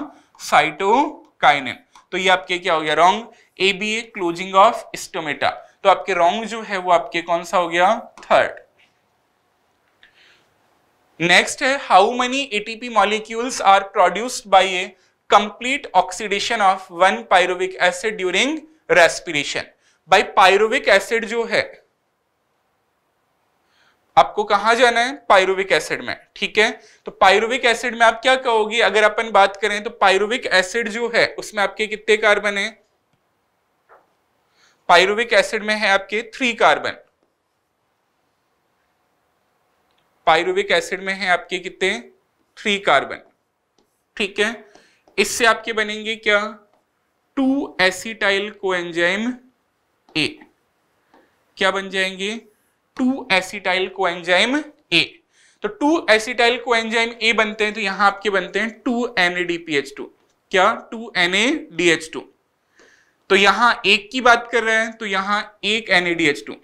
साइटोकाइनिन तो ये आपके क्या हो गया wrong A B A closing of stomata तो आपके रॉन्ग जो है वो आपके कौन सा हो गया थर्ड नेक्स्ट है how many ATP molecules are produced by a complete oxidation of one pyruvic acid during respiration by pyruvic acid जो है आपको कहा जाना है पायरुविक एसिड में ठीक है तो पायरुविक एसिड में आप क्या कहोगे अगर अपन बात करें तो पायरुविक एसिड जो है उसमें आपके कितने कार्बन है पायरुविक एसिड में है आपके थ्री कार्बन पायरुविक एसिड में है आपके कितने थ्री कार्बन ठीक है इससे आपके बनेंगे क्या टू एसिटाइल को ए क्या बन जाएंगे two acetyl coenzyme A तो two acetyl coenzyme A बनते हैं तो यहां आपके बनते हैं two N A D P H two क्या two N A D H two तो यहां एक की बात कर रहे हैं तो यहां एक N A D H two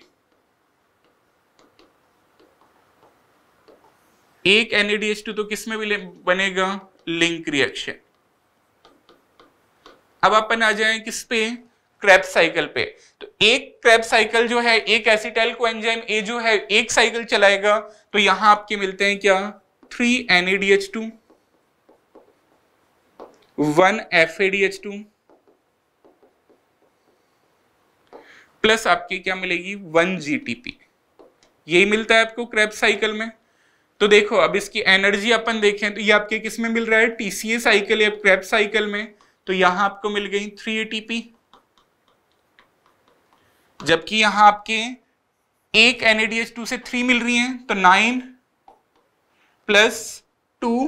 एक N A D H two तो किसमें भी बनेगा लिंक रिएक्शन अब अपन आ जाए किस पे क्रेब्स साइकिल पे तो एक क्रेब्स साइकिल जो है एक एसिटाइल को एंजाइम ए जो है एक साइकिल चलाएगा तो यहां आपके मिलते हैं क्या three N ADH two one F ADH two plus आपकी क्या मिलेगी वन जीटीपी यही मिलता है आपको क्रेब साइकिल में तो देखो अब इसकी एनर्जी अपन देखें तो ये आपके किस में मिल रहा है टीसीए साइकिल या क्रेब साइकिल में तो यहां आपको मिल गई थ्री एटीपी जबकि यहां आपके एक एनएडीएच टू से थ्री मिल रही हैं तो नाइन प्लस टू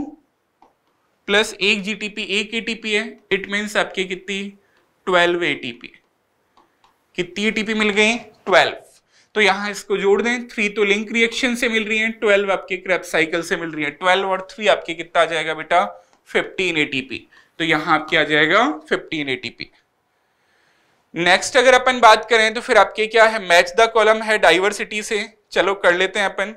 प्लस एक जीटीपी एक एटीपी है इट मीन्स आपके कितनी ट्वेल्व एटीपी कितनी एटीपी मिल गई ट्वेल्व तो यहां इसको जोड़ दें थ्री तो लिंक रिएक्शन से मिल रही है ट्वेल्व आपके क्रैप साइकिल से मिल रही है ट्वेल्व और थ्री आपके कितना आ जाएगा बेटा फिफ्टीन एटीपी तो यहां आपके आ जाएगा फिफ्टीन एटीपी नेक्स्ट अगर अपन बात करें तो फिर आपके क्या है मैच द कॉलम है डाइवर्सिटी से चलो कर लेते हैं अपन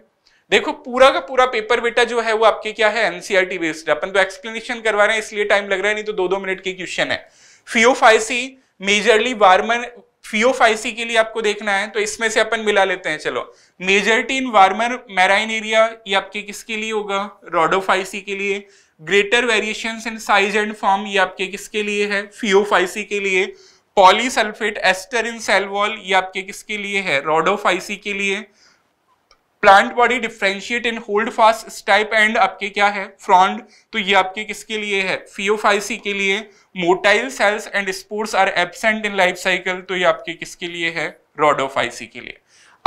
देखो पूरा का पूरा पेपर बेटा जो है वो आपके क्या है एनसीआरटी बेस्ड e अपन तो एक्सप्लेनेशन करवा रहे हैं इसलिए टाइम लग रहा है नहीं तो दो दो मिनट के क्वेश्चन है फियोफाइसी मेजरली वार्मर फियोफाइसी के लिए आपको देखना है तो इसमें से अपन मिला लेते हैं चलो majority in warmer marine area ये आपके किसके लिए होगा रोडोफाइसी के लिए greater variation in size and form ये आपके किसके लिए है फियोफाइसी के लिए पॉलीसल्फेट एस्टर इन सेलवॉल ये आपके किसके लिए है रोडोफाइसी के लिए plant body differentiate in holdfast stipe and आपके क्या है फ्रॉन्ड तो ये आपके किसके लिए है फियोफाइसी के लिए motile cells and spores are absent in life cycle तो ये आपके किसके लिए है रोडोफाइसी के लिए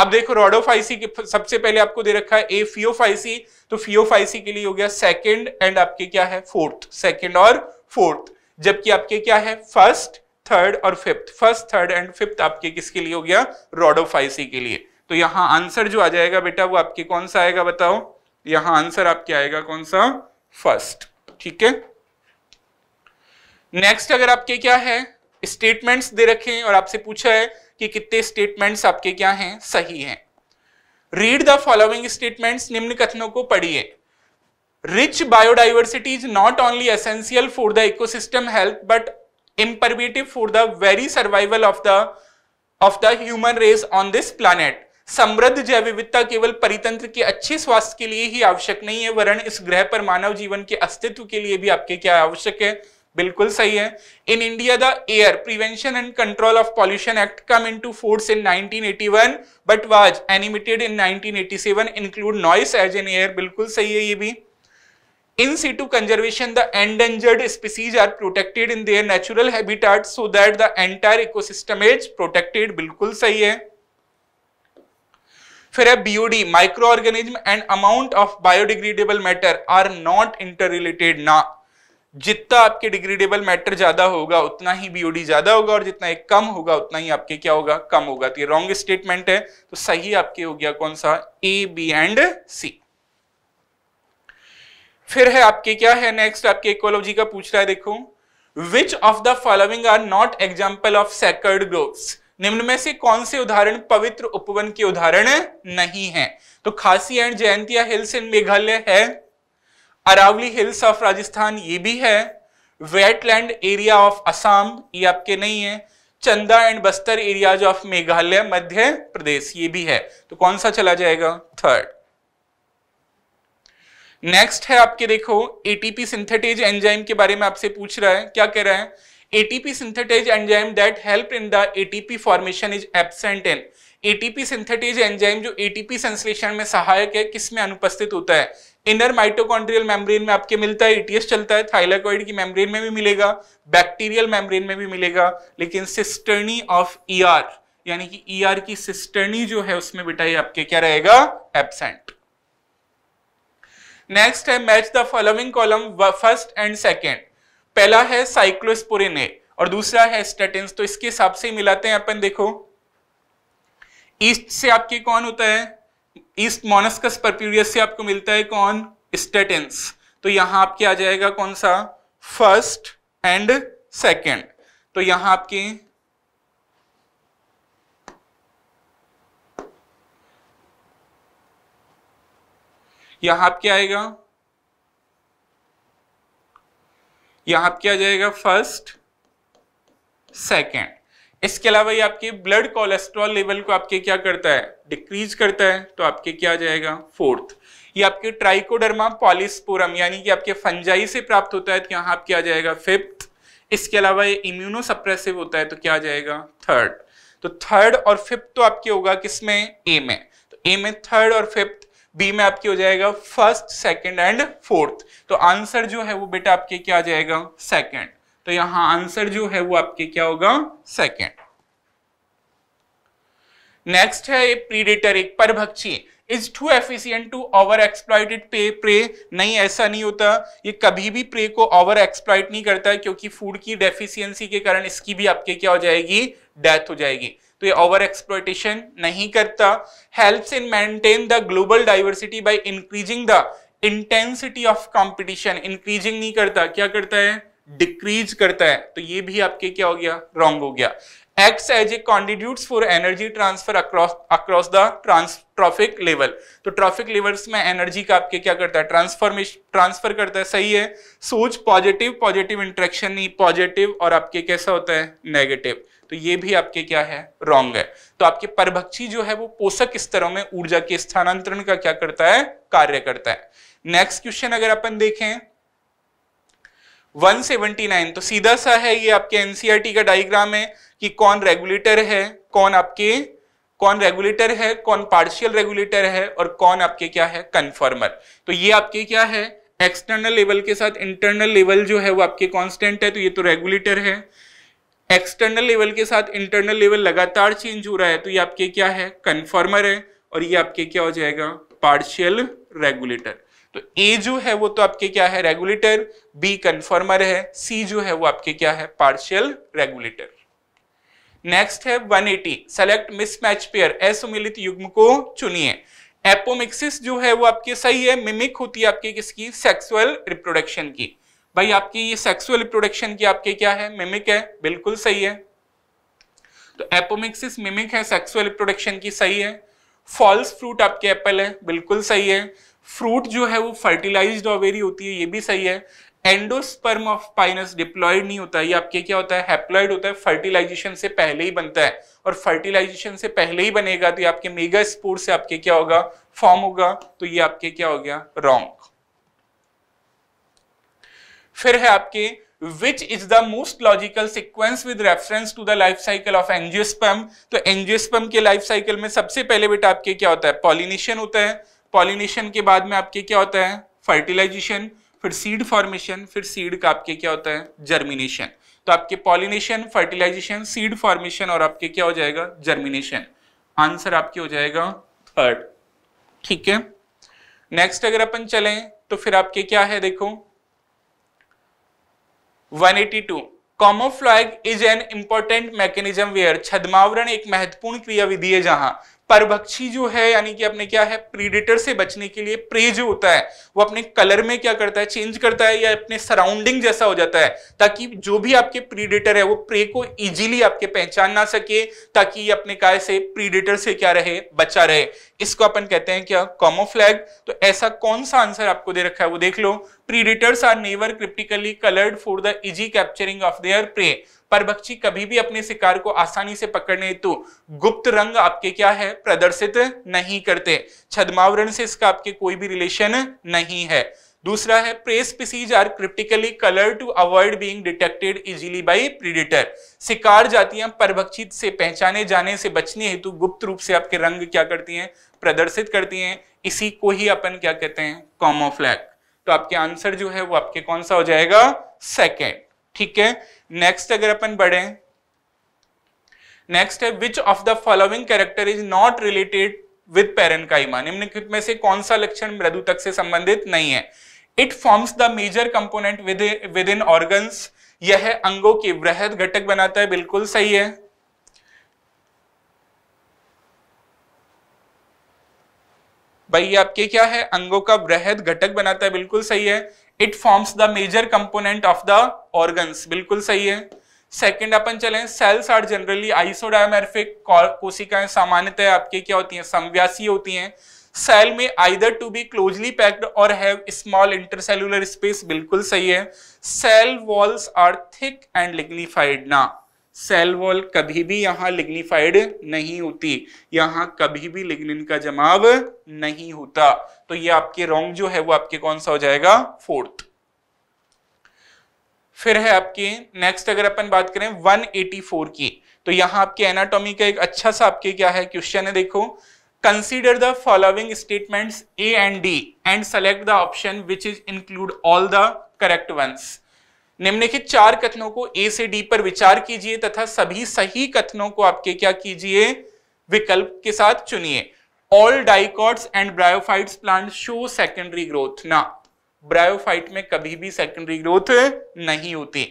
अब देखो रोडोफाइसी के सबसे पहले आपको दे रखा है ए फियोफाइसी तो फियोफाइसी के लिए हो गया सेकेंड एंड आपके क्या है फोर्थ सेकेंड और फोर्थ जबकि आपके क्या है फर्स्ट थर्ड और fifth first third and fifth आपके किसके लिए हो गया रोडोफाइसी के लिए तो यहां आंसर जो आ जाएगा बेटा वो आपके कौन सा आएगा बताओ यहां आंसर आपके आएगा कौन सा फर्स्ट ठीक है नेक्स्ट अगर आपके क्या है स्टेटमेंट्स दे रखे और आपसे पूछा है कि कितने स्टेटमेंट्स आपके क्या हैं सही हैं रीड द फॉलोइंग स्टेटमेंट्स निम्न कथनों को पढ़िए rich biodiversity is not only essential for the ecosystem health but imperative for the very survival of the of the human race on this planet समृद्ध जैव विविधता केवल परितंत्र के अच्छे स्वास्थ्य के लिए ही आवश्यक नहीं है वरन इस ग्रह पर मानव जीवन के अस्तित्व के लिए भी आपके क्या आवश्यक है बिल्कुल सही है in India the air prevention and control of pollution act come into force in 1981 but was amended in 1987 include noise as an air बिल्कुल सही है ये भी in situ conservation the endangered species are protected in their natural habitat so that the entire ecosystem is protected बिल्कुल सही है फिर है BOD microorganism and amount of biodegradable matter are not interrelated ना जितना आपके degradable matter ज्यादा होगा उतना ही बीओडी ज्यादा होगा और जितना एक कम होगा उतना ही आपके क्या होगा कम होगा तो ये रॉन्ग स्टेटमेंट है तो सही आपके हो गया कौन सा ए बी एंड सी फिर है आपके क्या है नेक्स्ट आपके इकोलॉजी का पूछ रहा है देखो which of the following are not example of sacred groves निम्न में से कौन से उदाहरण पवित्र उपवन के उदाहरण नहीं है तो Khasi and Jaintia hills in Meghalaya है अरावली हिल्स ऑफ राजस्थान ये भी है वेटलैंड एरिया ऑफ असम ये आपके नहीं है Chanda and Bastar areas of Meghalaya Madhya Pradesh ये भी है तो कौन सा चला जाएगा थर्ड नेक्स्ट है आपके देखो एटीपी सिंथेटेज एंजाइम के बारे में आपसे पूछ रहा है क्या कह रहा है ATP synthetase enzyme that help in the ATP formation is absent in ATP synthetase enzyme जो एटीपी संश्लेषण में सहायक है किसमें अनुपस्थित होता है इनर माइटोकॉन्ड्रियल मेम्ब्रेन में आपके मिलता है एटीएस चलता है थाइलाकॉइड की मेम्ब्रेन में भी मिलेगा बैक्टीरियल मेम्ब्रेन में भी मिलेगा लेकिन सिस्टर्नी ऑफ ईआर यानी कि ईआर e की सिस्टर्नी जो है उसमें बेटा आपके क्या रहेगा एबसेंट नेक्स्ट है match the following column first and second पहला है साइक्लोस्पोरिन ए और दूसरा है स्टेटिन तो इसके हिसाब से मिलाते हैं अपन देखो ईस्ट से आपके कौन होता है ईस्ट मोनस्कस परप्यूरियस से आपको मिलता है कौन स्टेटिन्स तो यहां आपके आ जाएगा कौन सा फर्स्ट एंड सेकेंड तो यहां आपके यहां क्या आएगा यहां पर क्या जाएगा फर्स्ट सेकेंड इसके अलावा ये आपके ब्लड कोलेस्ट्रॉल लेवल को आपके क्या करता है डिक्रीज करता है तो आपके क्या जाएगा फोर्थ ये आपके ट्राइकोडर्मा पॉलिस्पोरम यानी कि आपके फंजाई से प्राप्त होता है तो यहां आपके आ जाएगा फिफ्थ इसके अलावा ये इम्यूनो सप्रेसिव होता है तो क्या जाएगा थर्ड तो थर्ड और फिफ्थ तो आपके होगा किसमें ए में तो ए में थर्ड और फिफ्थ बी में आपके हो जाएगा फर्स्ट सेकंड एंड फोर्थ तो आंसर जो है वो बेटा आपके क्या आ जाएगा सेकंड तो यहां आंसर जो है वो आपके क्या होगा सेकंड नेक्स्ट है ए प्रीडेटर एक परभक्षी is too efficient to overexploited पे प्रे नहीं ऐसा नहीं होता ये कभी भी प्रे को ओवर एक्सप्लॉइट नहीं करता क्योंकि फूड की डेफिशियंसी के कारण इसकी भी आपके क्या हो जाएगी डेथ हो जाएगी तो ये ओवर एक्सप्लोइटेशन नहीं करता helps in maintain the global diversity by increasing the intensity of competition increasing नहीं करता क्या करता है डिक्रीज करता है तो ये भी आपके क्या हो गया रॉन्ग हो गया acts as a contributes for energy transfer across the trans trophic level तो ट्रॉफिक लेवल्स में एनर्जी का आपके क्या करता है ट्रांसफॉर्मेश ट्रांसफर करता है सही है सोच पॉजिटिव पॉजिटिव इंट्रेक्शन नहीं पॉजिटिव और आपके कैसा होता है नेगेटिव तो ये भी आपके क्या है रॉन्ग है तो आपके परभक्षी जो है वो पोषक स्तरों में ऊर्जा के स्थानांतरण का क्या करता है कार्य करता है नेक्स्ट क्वेश्चन अगर अपन देखें 179 तो सीधा सा है ये आपके एनसीईआरटी e का डायग्राम है कि कौन रेगुलेटर है कौन आपके कौन रेगुलेटर है कौन पार्शियल रेगुलेटर है और कौन आपके क्या है कंफर्मर तो ये आपके क्या है एक्सटर्नल लेवल के साथ इंटरनल लेवल जो है वो आपके कांस्टेंट है तो ये तो रेगुलेटर है एक्सटर्नल लेवल के साथ इंटरनल लेवल लगातार चेंज हो रहा है तो ये आपके क्या है कन्फर्मर है और ये आपके क्या हो जाएगा पार्शियल रेगुलेटर तो ए जो है वो तो आपके क्या है रेगुलेटर बी कन्फर्मर है सी जो है वो आपके क्या है पार्शियल रेगुलेटर नेक्स्ट है 180 एटी सेलेक्ट मिसमैच पेयर असुमिलित युग्म को चुनिए एपोमिक्सिस जो है वो आपके सही है मिमिक होती है आपके किसकी सेक्सुअल रिप्रोडक्शन की भाई आपकी ये सेक्सुअल रिप्रोडक्शन की आपके क्या है मिमिक है बिल्कुल सही है तो एपोमिक्सिस मिमिक है सेक्सुअल रिप्रोडक्शन की सही है फॉल्स फ्रूट आपके एप्पल है बिल्कुल सही है फ्रूट जो है वो फर्टिलाइज्ड ऑवेरी होती है ये भी सही है एंडोस्पर्म ऑफ पाइनस डिप्लॉयड नहीं होता ये आपके क्या होता है हैप्लॉयड होता है फर्टिलाइजेशन से पहले ही बनता है और फर्टिलाइजेशन से पहले ही बनेगा तो ये आपके मेगा स्पोर से आपके क्या होगा फॉर्म होगा तो ये आपके क्या हो गया रॉन्ग फिर है आपके which is the most logical sequence with reference to the life cycle of angiosperm तो एंजियोस्पम के लाइफ साइकिल में सबसे पहले बेटा आपके क्या होता है पॉलिनेशन होता है पॉलिनेशन के बाद में आपके क्या होता है फर्टिलाइजेशन फिर सीड फॉर्मेशन फिर सीड का आपके क्या होता है जर्मिनेशन तो आपके पॉलिनेशन फर्टिलाइजेशन सीड फॉर्मेशन और आपके क्या हो जाएगा जर्मिनेशन आंसर आपके हो जाएगा थर्ड ठीक है नेक्स्ट अगर अपन चलें तो फिर आपके क्या है देखो 182 camouflage is an important mechanism where छदमावरण एक महत्वपूर्ण क्रिया विधि है जहां परभक्षी जो है यानी कि अपने क्या है प्रीडेटर से बचने के लिए प्रे जो होता है वो अपने कलर में क्या करता है चेंज करता है या अपने सराउंडिंग जैसा हो जाता है ताकि जो भी आपके प्रीडेटर है वो प्रे को इजीली आपके पहचान ना सके ताकि ये अपने काय से प्रीडेटर से क्या रहे बचा रहे इसको अपन कहते हैं क्या कॉमो फ्लैग तो ऐसा कौन सा आंसर आपको दे रखा है वो देख लो predators are never cryptically coloured for the easy capturing of their prey परभक्षी कभी भी अपने शिकार को आसानी से पकड़ने हेतु गुप्त रंग आपके क्या है प्रदर्शित नहीं करते छदमावरण से इसका आपके कोई भी रिलेशन नहीं है दूसरा है prey species are cryptically colour to avoid being detected easily by predator शिकार जातियां परभक्षित से पहचाने जाने से बचने हेतु गुप्त रूप से आपके रंग क्या करती हैं प्रदर्शित करती हैं इसी को ही अपन क्या कहते हैं कॉमोफ्लैग तो आपके आंसर जो है वो आपके कौन सा हो जाएगा सेकेंड ठीक है नेक्स्ट अगर अपन बढ़े नेक्स्ट है which of the following character is not related with parenchyma निम्नलिखित में से कौन सा लक्षण मृदु तक से संबंधित नहीं है it forms the major component within organs यह अंगों के वृहद घटक बनाता है बिल्कुल सही है भाई आपके क्या है अंगों का वृहद घटक बनाता है बिल्कुल सही है it forms the major component of the organs बिल्कुल सही है सेकंड अपन चले सेल्स आर जनरली आइसोडायमर्फिक कोशिकाएं सामान्यतः आपके क्या होती हैं समव्यासी होती हैं सेल में either to be closely packed और हैव स्मॉल इंटरसेलुलर स्पेस बिल्कुल सही है cell walls are thick and lignified ना सेल वॉल कभी भी यहां लिग्निफाइड नहीं होती यहां कभी भी लिग्निन का जमाव नहीं होता तो ये आपके रॉन्ग जो है वो आपके कौन सा हो जाएगा फोर्थ फिर है आपके नेक्स्ट अगर अपन बात करें 184 की तो यहां आपके एनाटॉमी का एक अच्छा सा आपके क्या है क्वेश्चन है देखो consider the following statement A and D and select the option which is include all the correct ones निम्नलिखित चार कथनों को ए से डी पर विचार कीजिए तथा सभी सही कथनों को आपके क्या कीजिए विकल्प के साथ चुनिए all dicots and bryophytes plant show secondary growth ना ब्रायोफाइट में कभी भी सेकेंडरी ग्रोथ नहीं होती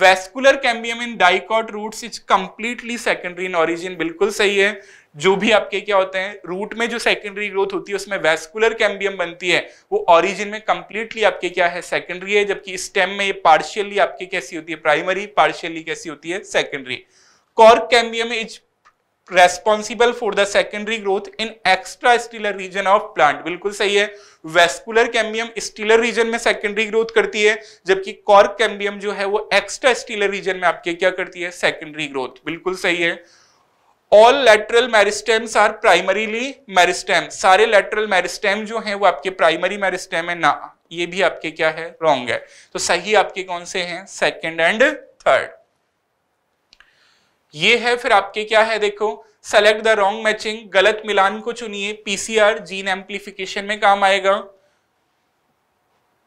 vascular cambium in dicot roots is completely secondary in origin बिल्कुल सही है जो भी आपके क्या होते हैं रूट में जो सेकेंडरी ग्रोथ होती है उसमें वेस्कुलर कैम्बियम बनती है वो ऑरिजिन में कंप्लीटली आपके क्या है सेकेंडरी है जबकि स्टेम में ये पार्शियली आपके कैसी होती है प्राइमरी पार्शियली कैसी होती है secondary cork cambium is responsible for the secondary growth in extra stelar region of plant बिल्कुल सही है वेस्कुलर कैम्बियम स्टीलर रीजन में सेकेंडरी ग्रोथ करती है जबकि कॉर्क कैम्बियम जो है वो एक्स्ट्रा स्टीलर रीजन में आपके क्या करती है सेकेंडरी ग्रोथ बिल्कुल सही है all lateral meristems are primarily meristem सारे लेटरल मेरिस्टेम जो हैं वो आपके प्राइमरी मेरिस्टेम है ना ये भी आपके क्या है रॉन्ग है तो सही आपके कौन से हैं सेकंड एंड थर्ड ये है फिर आपके क्या है देखो सेलेक्ट द रॉन्ग मैचिंग गलत मिलान को चुनिए पीसीआर जीन एम्प्लीफिकेशन में काम आएगा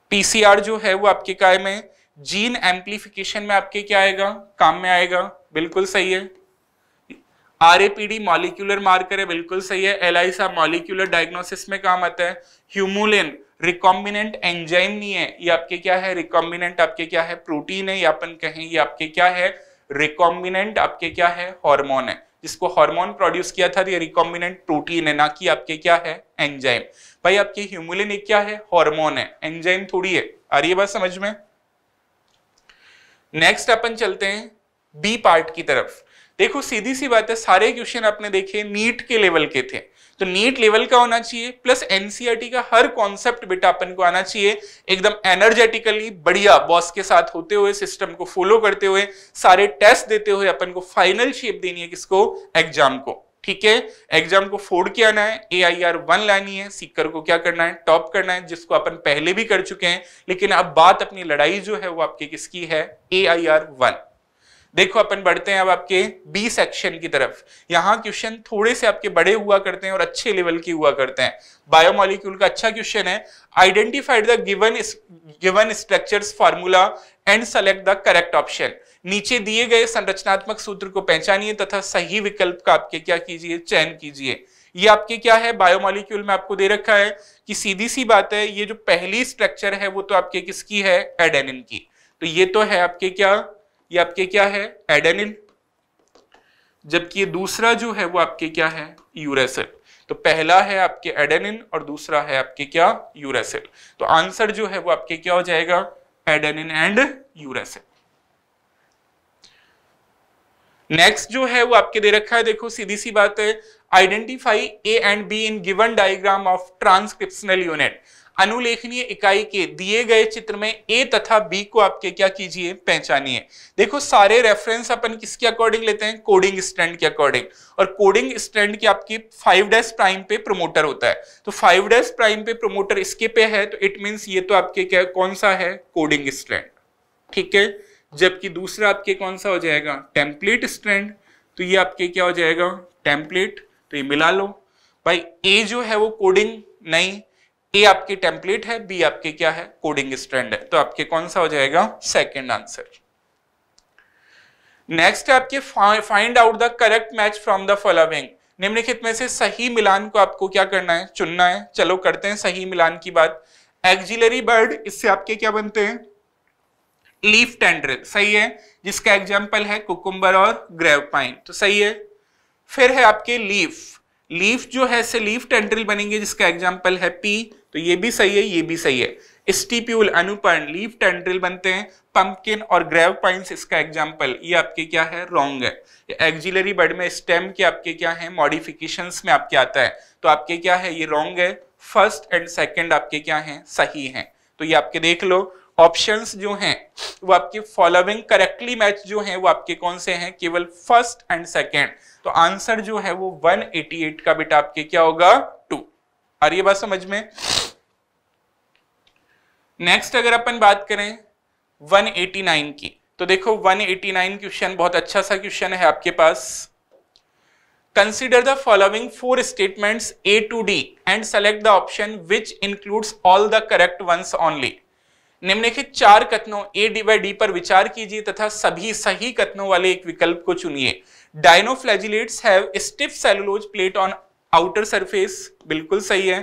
पीसीआर जो है वो आपके काय में जीन एम्प्लीफिकेशन में आपके क्या आएगा काम में आएगा बिल्कुल सही है आरएपीडी मॉलिक्यूलर मार्कर है बिल्कुल सही है एलाइसा मॉलिक्यूलर डायग्नोसिस में काम आता है ह्यूमुलिन रिकॉम्बिनेंट एंजाइम नहीं है ये आपके क्या है रिकॉम्बिनेंट आपके क्या है प्रोटीन है या अपन कहें ये आपके क्या है रिकॉम्बिनेंट आपके क्या है हॉर्मोन है जिसको हार्मोन प्रोड्यूस किया था ये रिकॉम्बिनेंट प्रोटीन है ना कि आपके क्या है एंजाइम भाई आपके ह्यूमुलिन क्या है हार्मोन है एंजाइम थोड़ी है आ रही है बात समझ में नेक्स्ट अपन चलते हैं बी पार्ट की तरफ देखो सीधी सी बात है सारे क्वेश्चन आपने देखे नीट के लेवल के थे तो नीट लेवल का होना चाहिए प्लस एनसीईआरटी e का हर कॉन्सेप्ट बेटा अपन को आना चाहिए एकदम एनर्जेटिकली बढ़िया बॉस के साथ होते हुए सिस्टम को फॉलो करते हुए सारे टेस्ट देते हुए अपन को फाइनल शेप देनी है किसको एग्जाम को ठीक है एग्जाम को फोड़ के आना है ए आई आर वन लानी है सीकर को क्या करना है टॉप करना है जिसको अपन पहले भी कर चुके हैं लेकिन अब बात अपनी लड़ाई जो है वो आपके किसकी है ए आई आर वन देखो अपन बढ़ते हैं अब आपके बी सेक्शन की तरफ यहाँ क्वेश्चन थोड़े से आपके बड़े हुआ करते हैं और अच्छे लेवल के हुआ करते हैं बायोमोलिक्यूल का अच्छा क्वेश्चन है identified the given given structures formula and select the correct option नीचे दिए गए संरचनात्मक सूत्र को पहचानिए तथा सही विकल्प का आपके क्या कीजिए चयन कीजिए ये आपके क्या है बायोमोलिक्यूल में आपको दे रखा है कि सीधी सी बात है ये जो पहली स्ट्रक्चर है वो तो आपके किसकी है एडेनिन की तो ये तो है आपके क्या ये आपके क्या है एडेनिन जबकि ये दूसरा जो है वो आपके क्या है यूरेसिल तो पहला है आपके एडेनिन और दूसरा है आपके क्या यूरेसिल तो आंसर जो है वो आपके क्या हो जाएगा एडेनिन एंड यूरेसिल नेक्स्ट जो है वो आपके दे रखा है देखो सीधी सी बात है identify A and B in given diagram of transcriptional unit अनुलेखनीय इकाई के दिए गए चित्र में ए तथा बी को आपके क्या कीजिए पहचानिए देखो सारे रेफरेंस अपन किसके अकॉर्डिंग लेते हैं कोडिंग स्टैंड के अकॉर्डिंग और कोडिंग स्टैंड की आपकी फाइव डैश प्राइम पे प्रोमोटर होता है तो फाइव डैश प्राइम पे प्रोमोटर इसके पे है तो इट मीन ये तो आपके क्या कौन सा है कोडिंग स्टैंड ठीक है जबकि दूसरा आपके कौन सा हो जाएगा टेम्पलेट स्टैंड तो ये आपके क्या हो जाएगा टेम्पलेट तो ये मिला लो भाई ए जो है वो कोडिंग नहीं ए आपकी टेम्पलेट है बी आपके क्या है कोडिंग स्ट्रैंड है तो आपके कौन सा हो जाएगा सेकेंड आंसर नेक्स्ट है आपके find out the correct match from the following निम्नलिखित में से सही मिलान को आपको क्या करना है चुनना है चलो करते हैं सही मिलान की बात एक्जिलरी बर्ड इससे आपके क्या बनते हैं लीफ टेंडर सही है जिसका एग्जाम्पल है कुकुम्बर और ग्रेव पाइन तो सही है फिर है आपके लीफ लीफ जो है से लीफ टेंड्रिल बनेंगे जिसका एग्जाम्पल है पी तो ये भी सही है ये भी सही है स्टीप्यूल अनुपर्ण लीफ टेंड्रिल बनते हैं पंपकिन और ग्रेव पाइंस इसका एग्जाम्पल ये आपके क्या है रॉन्ग है एक्जिलरी बर्ड में स्टेम के आपके क्या है मॉडिफिकेशन में आपके आता है तो आपके क्या है ये रॉन्ग है फर्स्ट एंड सेकेंड आपके क्या है सही है तो ये आपके देख लो ऑप्शंस जो हैं वो आपके फॉलोइंग करेक्टली मैच जो हैं वो आपके कौन से हैं केवल फर्स्ट एंड सेकंड तो आंसर जो है वो 188 का बेटा आपके क्या होगा टू रही है बात समझ में नेक्स्ट अगर अपन बात करें 189 की तो देखो 189 क्वेश्चन बहुत अच्छा सा क्वेश्चन है आपके पास consider the following four statements A to D and select the option which includes all the correct ones only निम्नलिखित चार कथनों ए डी बाई डी पर विचार कीजिए तथा सभी सही कथनों वाले एक विकल्प को चुनिए dinoflagellates have stiff cellulose plate on outer surface बिल्कुल सही है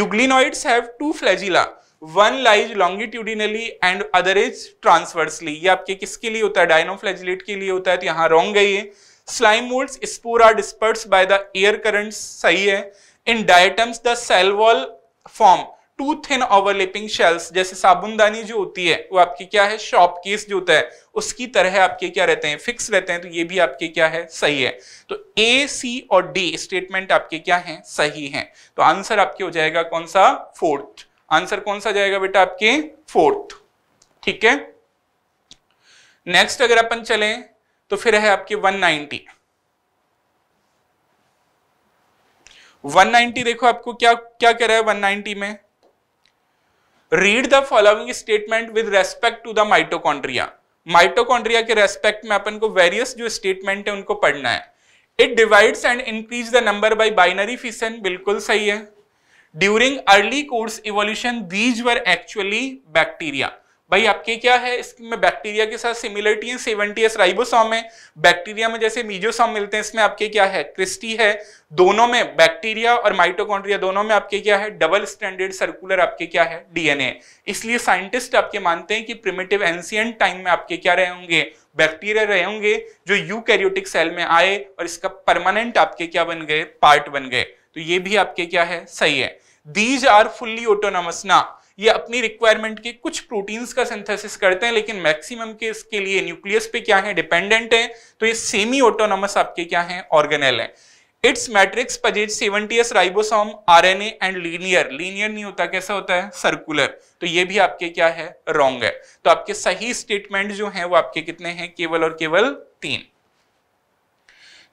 euglenoids have two flagella one lies longitudinally and other is transversely ये आपके किसके लिए होता है डायनोफ्लेजिलेट के लिए होता है तो यहाँ रॉन्ग गई है slime moulds spore are dispersed by the air current सही है in diatoms the cell wall form two thin overlapping shells जैसे साबुनदानी जो होती है वो आपके क्या है शॉप केस जो होता है उसकी तरह आपके क्या रहते हैं फिक्स रहते हैं तो ये भी आपके क्या है सही है तो ए सी और डी स्टेटमेंट आपके क्या है सही है तो आंसर आपके हो जाएगा कौन सा फोर्थ आंसर कौन सा जाएगा बेटा आपके फोर्थ ठीक है नेक्स्ट अगर अपन चले तो फिर है आपके 190 190 देखो आपको क्या क्या कह रहा है 190 में read the following statement with respect to the mitochondria mitochondria के रेस्पेक्ट में अपन को वेरियस जो स्टेटमेंट है उनको पढ़ना है it divides and increase the number by binary fission बिल्कुल सही है during early course evolution these were actually bacteria भाई आपके क्या है इसमें बैक्टीरिया के साथ सिमिलरिटी है सेवेंटी एस राइबोसॉम है बैक्टीरिया में जैसे मीजोसॉम मिलते हैं इसमें आपके क्या है क्रिस्टी है दोनों में बैक्टीरिया और माइटोकॉन्ड्रिया दोनों में आपके क्या है डबल स्टैंडर्ड सर्कुलर आपके क्या है डीएनए इसलिए साइंटिस्ट आपके मानते हैं कि प्रिमेटिव एंसियंट टाइम में आपके क्या रहे होंगे बैक्टीरिया रहे होंगे जो यू सेल में आए और इसका परमानेंट आपके क्या बन गए पार्ट बन गए तो ये भी आपके क्या है सही है दीज आर फुल्ली ऑटोनमस ना ये अपनी रिक्वायरमेंट के कुछ प्रोटीन्स का सिंथेसिस करते हैं लेकिन मैक्सिमम के इसके लिए न्यूक्लियस पे क्या है डिपेंडेंट है तो ये सेमी ऑटोनमस आपके क्या है ऑर्गेनेल है its matrix possess seventy S ribosome RNA and linear linear नहीं होता कैसा होता है सर्कुलर तो ये भी आपके क्या है रॉन्ग है तो आपके सही स्टेटमेंट जो है वो आपके कितने हैं केवल और केवल तीन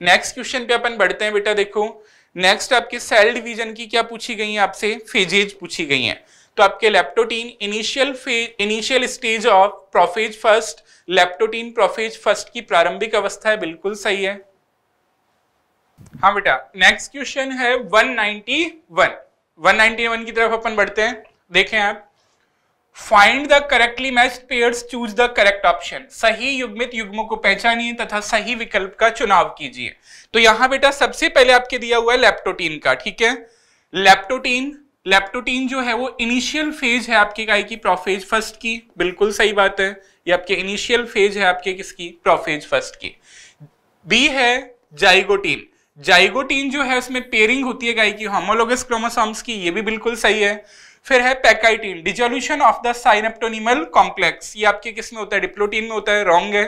नेक्स्ट क्वेश्चन पे अपन बढ़ते हैं बेटा देखो नेक्स्ट आपके सेल डिवीजन की क्या पूछी गई है आपसे फेजेज पूछी गई है तो आपके leptotene initial initial stage of prophase first leptotene prophase first की प्रारंभिक अवस्था है बिल्कुल सही है हाँ बेटा नेक्स्ट क्वेश्चन है 191 191 की तरफ अपन बढ़ते हैं देखें आप find the correctly match pair choose the correct option सही युग्मित युग्मों को पहचानिए तथा सही विकल्प का चुनाव कीजिए तो यहां बेटा सबसे पहले आपके दिया हुआ है लेप्टोटीन का ठीक है लेप्टोटीन लेप्टोटीन जो है वो इनिशियल फेज है आपके गाय की प्रोफेज फर्स्ट की बिल्कुल सही बात है ये आपके इनिशियल फेज है आपके किसकी प्रोफेज फर्स्ट की बी है जाइगोटीन जाइगोटीन जो है उसमें पेयरिंग होती है गाय की होमोलोगस क्रोमोसोम्स की ये भी बिल्कुल सही है फिर है pachytene dissolution of the synaptonemal complex ये आपके किस में होता है डिप्लोटीन में होता है रॉन्ग है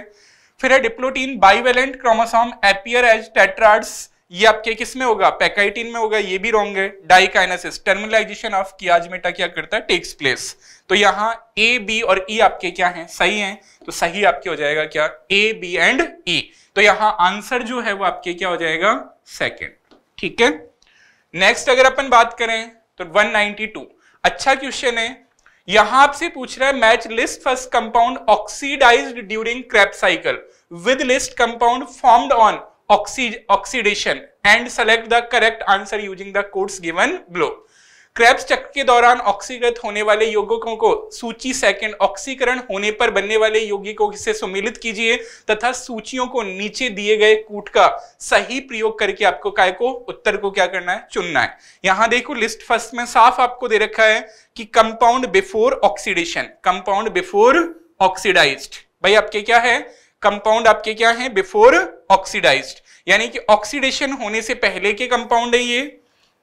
फिर है diplotene bivalent chromosome appear as tetrads ये आपके किस में होगा पैकाइटीन में होगा ये भी रॉन्ग है डाइकाइनासिस टर्मिलाइजेशन ऑफ कियाजमेटा क्या करता है टेक्स प्लेस तो यहाँ ए बी और ई e आपके क्या हैं सही हैं तो सही आपके हो जाएगा क्या ए बी एंड ई तो यहाँ आंसर जो है वो आपके क्या हो जाएगा सेकेंड ठीक है नेक्स्ट अगर अपन बात करें तो 192 अच्छा क्वेश्चन है यहां आपसे पूछ रहा है match list first compound oxidise during Krebs cycle with list compound formed on oxidation and select the correct answer using the codes given below Krebs चक्र के दौरान ऑक्सीकृत होने वाले यौगिकों को सूची सेकंड ऑक्सीकरण होने पर बनने वाले यौगिकों से सुमिलित कीजिए तथा सूचियों को नीचे दिए गए कूट का सही प्रयोग करके आपको काय को उत्तर को क्या करना है चुनना है यहां देखो लिस्ट फर्स्ट में साफ आपको दे रखा है कि compound before oxidation compound before oxidise भाई आपके क्या है कंपाउंड आपके क्या है बिफोर ऑक्सीडाइज यानी कि ऑक्सीडेशन होने से पहले के कंपाउंड है ये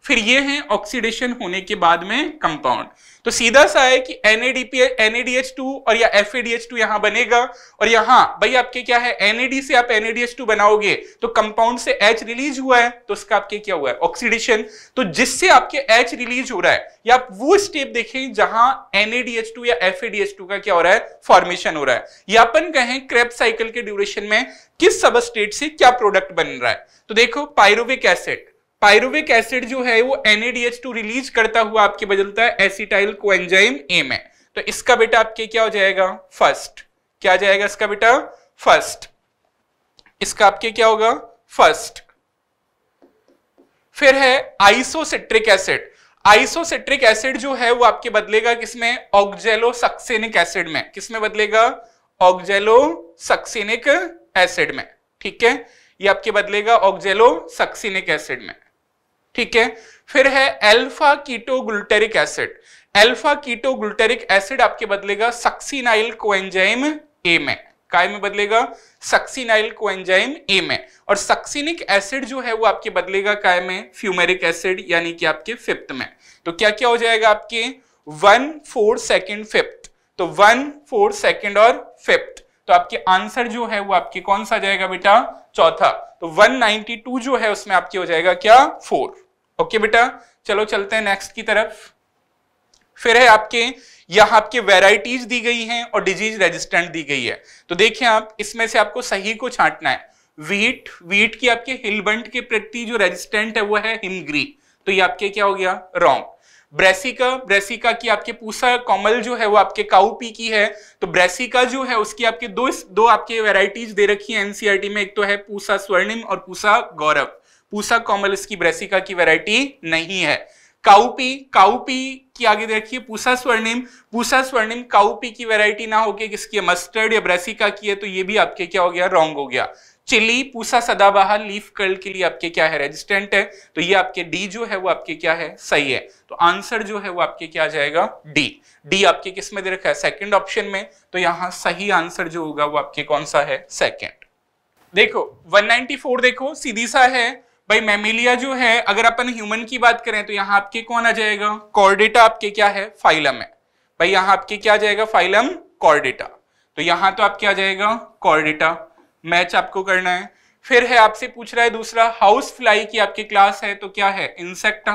फिर ये हैं ऑक्सीडेशन होने के बाद में कंपाउंड तो सीधा सा है कि एनएडीपी एनएडीएच2 और या एफएडीएच2 यहां बनेगा और यहां भाई आपके क्या है एनएडी से आप एनएडीएच2 बनाओगे तो कंपाउंड से एच रिलीज हुआ है तो उसका आपके क्या हुआ है ऑक्सीडेशन तो जिससे आपके एच रिलीज हो रहा है या आप वो स्टेप देखें जहां एनएडीएच2 या एफएडीएच2 का क्या हो रहा है फॉर्मेशन हो रहा है या अपन कहें क्रेप साइकिल के ड्यूरेशन में किस सबस्टेट से क्या प्रोडक्ट बन रहा है तो देखो पायरोविक एसिड पायरुविक एसिड जो है वो एनएडीएच टू रिलीज करता हुआ आपके बदलता है एसिटाइल कोएंजाइम ए में तो इसका बेटा आपके क्या हो जाएगा फर्स्ट क्या जाएगा इसका बेटा फर्स्ट इसका आपके क्या होगा फर्स्ट फिर है आइसोसिट्रिक एसिड आइसोसिट्रिक एसिड जो है वो आपके बदलेगा किसमें ऑक्जेलो सक्सेनिक एसिड में किसमें बदलेगा ऑक्जेलो सक्सेनिक एसिड में ठीक है ये आपके बदलेगा ऑक्जेलो सक्सेनिक एसिड में ठीक है फिर है alpha keto glutaric acid alpha keto glutaric acid आपके बदलेगा सक्सीनाइल कोएंजाइम ए में काय में बदलेगा सक्सीनाइल कोएंजाइम ए में और सक्सीनिक एसिड जो है वो आपके बदलेगा काय में फ्यूमेरिक एसिड यानी कि आपके फिफ्थ में तो क्या क्या हो जाएगा आपके वन फोर सेकेंड फिफ्थ तो वन फोर सेकेंड और फिफ्थ तो आपके आंसर जो है वो आपके कौन सा जाएगा बेटा चौथा तो 192 जो है उसमें आपके हो जाएगा क्या फोर ओके बेटा चलो चलते हैं नेक्स्ट की तरफ फिर है आपके यहां आपके वेराइटीज दी गई हैं और डिजीज रेजिस्टेंट दी गई है तो देखिए आप इसमें से आपको सही को छांटना है वीट वीट की आपके हिलबंट के प्रति जो रेजिस्टेंट है वो है हिमग्री तो ये आपके क्या हो गया रॉन्ग ब्रेसिका ब्रेसिका की आपके पूसा कॉमल जो है वो आपके काउपी की है तो ब्रेसिका जो है उसकी आपके दो दो आपके वेराइटीज दे रखी है एनसीआरटी e में एक तो है पूसा स्वर्णिम और पूसा गौरव पूसा कॉमलिस की ब्रेसिका की वैरायटी नहीं है काउपी काउपी की आगे देखिए पूसा स्वर्णिम पूसा स्वर्णिम काउपी की वैरायटी ना होके किसकी है मस्टर्ड या ब्रेसिका की है तो ये भी आपके क्या हो गया रॉन्ग हो गया चिली पूसा सदाबहार लीफ कर्ल के लिए आपके क्या है रेजिस्टेंट है तो ये आपके डी जो है वो आपके क्या है सही है तो आंसर जो है वो आपके क्या आ जाएगा डी डी आपके किस में दे रखा है सेकंड ऑप्शन में तो यहाँ सही आंसर जो होगा वो आपके कौन सा है सेकंड देखो 194 देखो सीधी सा है भाई मेमिलिया जो है अगर अपन ह्यूमन की बात करें तो यहाँ आपके कौन आ जाएगा कॉर्डेटा आपके क्या है फाइलम है भाई यहाँ आपके क्या आ जाएगा फाइलम कॉर्डेटा तो यहाँ तो आपके आ जाएगा कॉर्डेटा मैच आपको करना है फिर है आपसे पूछ रहा है दूसरा हाउस फ्लाई की आपके क्लास है तो क्या है इंसेक्टा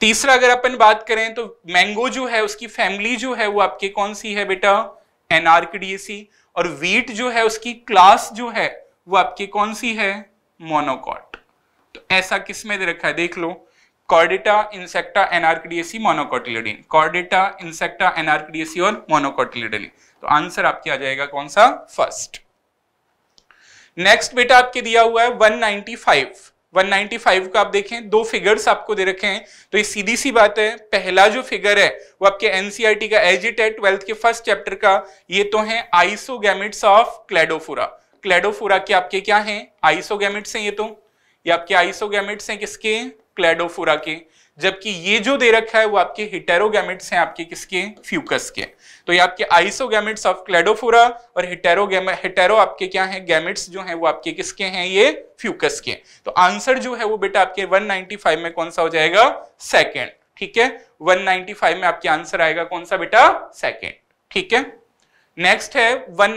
तीसरा अगर अपन बात करें तो मैंगो जो है उसकी फैमिली जो है वो आपके कौन सी है बेटा एनआरकडीएसी और वीट जो है उसकी क्लास जो है वो आपकी कौन सी है मोनोकॉट तो ऐसा किस में दे रखा है देख लो Chordata Insecta Anacardiaceae monocotyledon Chordata Insecta Anacardiaceae और मोनोकोटिलिडिन तो आंसर आपके आ जाएगा कौन सा फर्स्ट नेक्स्ट बेटा आपके दिया हुआ है 195 195 का आप देखें दो फिगर्स आपको दे रखे हैं तो ये सीधी सी बात है पहला जो फिगर है वो आपके एनसीआरटी e का एजिट है ट्वेल्थ के फर्स्ट चैप्टर का ये तो है आइसोगेमिट्स ऑफ क्लेडोफोरा क्लेडोफोरा के आपके क्या हैं आइसोगेमिट्स हैं ये तो ये आपके आइसोगेमिट्स हैं किसके क्लेडोफोरा के जबकि ये जो दे रखा है वो आपके हिटेरोगेमिट्स हैं आपके किसके फ्यूकस के तो ये आपके आइसोगेमिट्स ऑफ क्लेडोफोरा और हिटेरोगेम हिटेरो आपके क्या हैं गैमिट्स जो हैं वो आपके किसके हैं ये फ्यूकस के तो आंसर जो है वो बेटा आपके 195 में कौन सा हो जाएगा सेकेंड ठीक है 195 में आपके आंसर आएगा कौन सा बेटा सेकेंड ठीक है नेक्स्ट है वन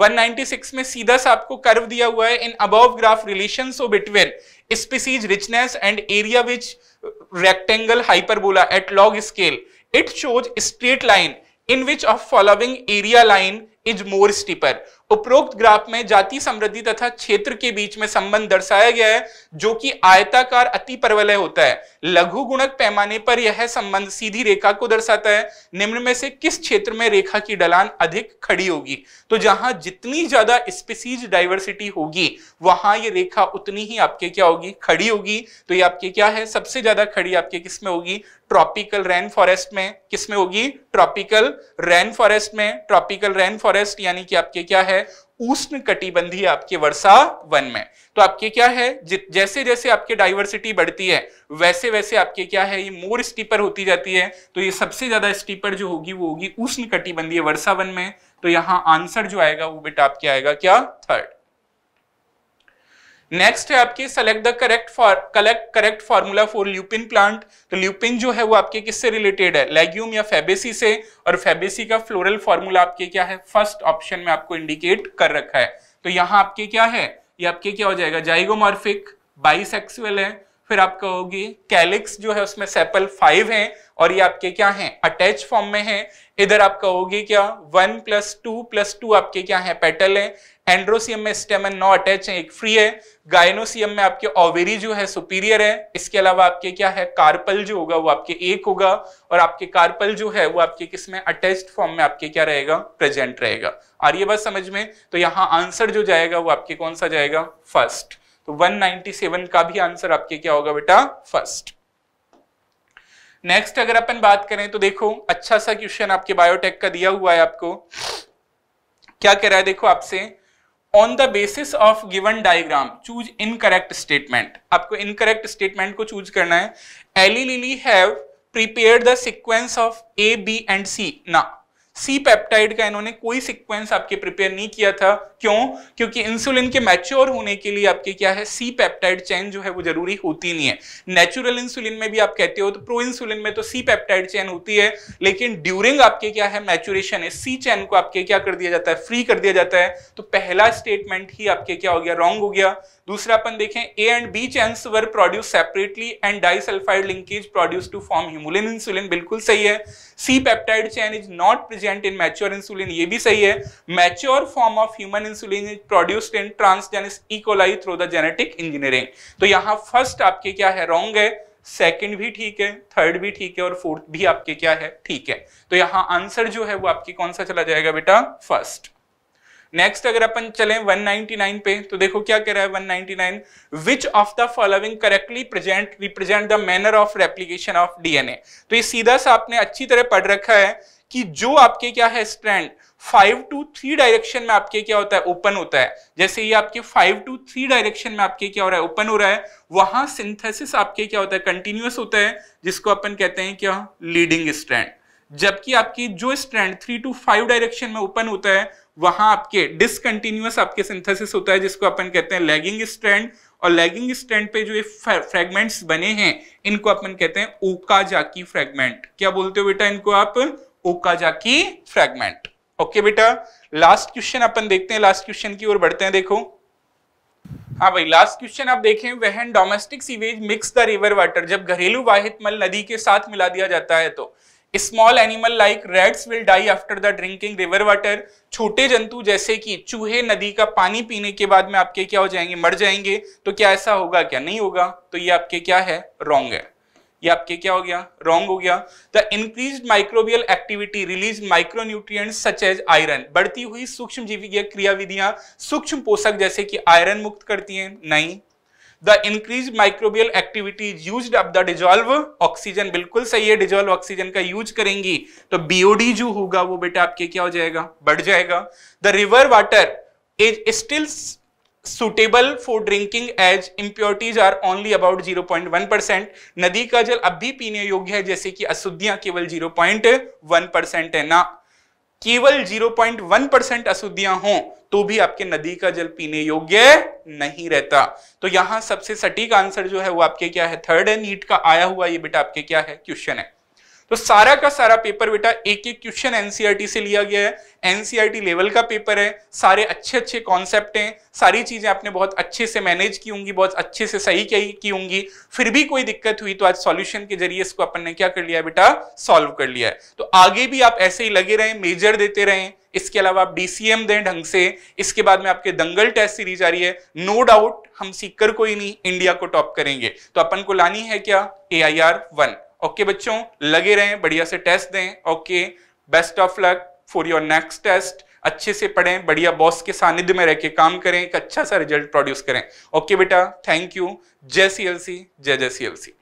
196 में सीधा सा आपको कर्व दिया हुआ है in above graph relationship between species richness and area which rectangle hyperbola at log scale it shows straight line in which of following area line is more steeper उपरोक्त graph में जाति समृद्धि तथा क्षेत्र के बीच में संबंध दर्शाया गया है जो कि आयताकार अति परवलय होता है लघु गुणक पैमाने पर यह संबंध सीधी रेखा को दर्शाता है निम्न में से किस क्षेत्र में रेखा की ढलान अधिक खड़ी होगी तो जहां जितनी ज्यादा स्पीसीज डाइवर्सिटी होगी वहां ये रेखा उतनी ही आपके क्या होगी खड़ी होगी तो ये आपके क्या है सबसे ज्यादा खड़ी आपके किस में होगी ट्रॉपिकल रेन फॉरेस्ट में किस में होगी ट्रॉपिकल रेन फॉरेस्ट में ट्रॉपिकल रेन फॉरेस्ट यानी कि आपके क्या है उष्ण कटिबंधी आपके वर्षा वन में तो आपके क्या है जैसे जैसे आपके डाइवर्सिटी बढ़ती है वैसे वैसे आपके क्या है ये मोर स्टीपर होती जाती है तो ये सबसे ज्यादा स्टीपर जो होगी वो होगी उष्ण कटिबंधीय वर्षा वन में तो यहाँ आंसर जो आएगा वो बेटा आपके आएगा क्या थर्ड नेक्स्ट है आपकी select the correct for collect correct formula for lupin plant तो ल्यूपिन जो है वो आपके किससे रिलेटेड है लेग्यूम या फेबेसी से और फेबेसी का फ्लोरल फॉर्मूला आपके क्या है फर्स्ट ऑप्शन में आपको इंडिकेट कर रखा है तो यहाँ आपके क्या है ये आपके क्या हो जाएगा जाइगोमॉर्फिक बाइसेक्सुअल है फिर आप कहोगे कैलिक्स जो है उसमें सेपल फाइव है और ये आपके क्या है अटैच फॉर्म में है इधर आप कहोगे क्या one plus two plus two आपके क्या है पेटल है एंड्रोसियम में स्टेमन नो अटैच है एक फ्री है गायनोसियम में आपके ओवेरी जो है सुपीरियर है इसके अलावा आपके क्या है कार्पल जो होगा वो आपके एक होगा और आपके कार्पल जो है वो आपके किस में अटैच्ड फॉर्म में आपके क्या रहेगा प्रेजेंट रहेगा और ये बात समझ में तो यहाँ आंसर जो जाएगा वो आपके कौन सा जाएगा फर्स्ट तो 197 का भी आंसर आपके क्या होगा बेटा फर्स्ट नेक्स्ट अगर अपन बात करें तो देखो अच्छा सा क्वेश्चन आपके बायोटेक का दिया हुआ है आपको क्या कह रहा है देखो आपसे on the basis of given diagram choose incorrect statement आपको इनकरेक्ट स्टेटमेंट को चूज करना है Eli Lilly have prepare the sequence of A B and C ना सी पेप्टाइड का इन्होंने कोई सीक्वेंस आपके प्रिपेयर नहीं किया था क्यों क्योंकि इंसुलिन के मैच्योर होने के लिए आपके क्या है सी पेप्टाइड चेन जो है वो जरूरी होती नहीं है नेचुरल इंसुलिन में भी आप कहते हो तो प्रो इंसुलिन में तो सी पेप्टाइड चेन होती है लेकिन ड्यूरिंग आपके क्या है मैचुरेशन है सी चेन को आपके क्या कर दिया जाता है फ्री कर दिया जाता है तो पहला स्टेटमेंट ही आपके क्या हो गया रॉन्ग हो गया दूसरा अपन देखें A and B chains were produce separately and disulphide linkage produce to form Humulin insulin बिल्कुल सही है C peptide chain is not present in mature insulin ये भी सही है mature form of human insulin is produced in transgenic E coli through the genetic engineering तो यहाँ first आपके क्या है रॉन्ग है सेकेंड भी ठीक है थर्ड भी ठीक है और फोर्थ भी आपके क्या है ठीक है तो यहाँ आंसर जो है वो आपके कौन सा चला जाएगा बेटा फर्स्ट नेक्स्ट अगर अपन चले 199 पे तो देखो क्या कह रहा है 199 ninety which of the following correctly present represent the manner of replication of DNA तो ये सीधा सा आपने अच्छी तरह पढ़ रखा है कि जो आपके क्या है strand five to three direction में आपके क्या होता है ओपन होता है जैसे ये आपके फाइव टू थ्री डायरेक्शन में आपके क्या हो रहा है ओपन हो रहा है वहां सिंथेसिस आपके क्या होता है कंटिन्यूस होता है जिसको अपन कहते हैं क्या लीडिंग स्ट्रैंड जबकि आपकी जो strand three to five direction में ओपन होता है वहां आपके डिसकंटिन्यूस आपके सिंथेसिस होता है जिसको अपन कहते हैं लैगिंग स्ट्रैंड और लैगिंग स्ट्रैंड पे जो ये फ्रेगमेंट्स बने हैं इनको अपन कहते हैं ओकाजाकी फ्रेगमेंट क्या बोलते हो बेटा इनको आप ओकाजाकी फ्रेगमेंट ओके बेटा लास्ट क्वेश्चन अपन देखते हैं लास्ट क्वेश्चन की ओर बढ़ते हैं देखो हाँ भाई लास्ट क्वेश्चन आप देखें वह domestic sewage mix the river water जब घरेलू वाहित मल नदी के साथ मिला दिया जाता है तो small animal like reds will die after the drinking river water छोटे जंतु जैसे कि चूहे नदी का पानी पीने के बाद में आपके क्या हो जाएंगे मर जाएंगे तो क्या ऐसा होगा क्या नहीं होगा तो ये आपके क्या है रॉन्ग है ये आपके क्या हो गया रॉन्ग हो गया the increase microbial activity release micronutrient such as iron बढ़ती हुई सूक्ष्म जीवी क्रियाविधियां सूक्ष्म पोषक जैसे कि आयरन मुक्त करती हैं नहीं the increase microbial activity use up the dissolve oxygen बिल्कुल सही है डिजॉल्व ऑक्सीजन का यूज करेंगी तो बीओडी जो होगा वो बेटा आपके क्या हो जाएगा बढ़ जाएगा the river water is still suitable for drinking as impurities are only about zero point one percent नदी का जल अब भी पीने योग्य है जैसे कि अशुद्धियां केवल जीरो पॉइंट वन परसेंट है ना केवल 0.1 परसेंट अशुद्धियां हों तो भी आपके नदी का जल पीने योग्य नहीं रहता तो यहां सबसे सटीक आंसर जो है वो आपके क्या है थर्ड एंड नीट का आया हुआ ये बेटा आपके क्या है क्वेश्चन है तो सारा का सारा पेपर बेटा एक एक क्वेश्चन एनसीईआरटी e से लिया गया है एनसीईआरटी लेवल e का पेपर है सारे अच्छे अच्छे कॉन्सेप्ट हैं सारी चीजें आपने बहुत अच्छे से मैनेज की होंगी बहुत अच्छे से सही की होंगी फिर भी कोई दिक्कत हुई तो आज सॉल्यूशन के जरिए इसको अपन ने क्या कर लिया बेटा सॉल्व कर लिया है तो आगे भी आप ऐसे ही लगे रहें मेजर देते रहें इसके अलावा आप डीसीएम दें ढंग से इसके बाद में आपके दंगल टेस्ट सीरीज आ रही है नो no डाउट हम सीकर कोई नहीं इंडिया को टॉप करेंगे तो अपन को लानी है क्या A I R one okay बच्चों लगे रहें बढ़िया से टेस्ट दें okay best of luck for your next test अच्छे से पढ़ें बढ़िया बॉस के सानिध्य में रह के काम करें एक अच्छा सा रिजल्ट प्रोड्यूस करें ओके बेटा थैंक यू जय सी एल सी जय जय सी एल सी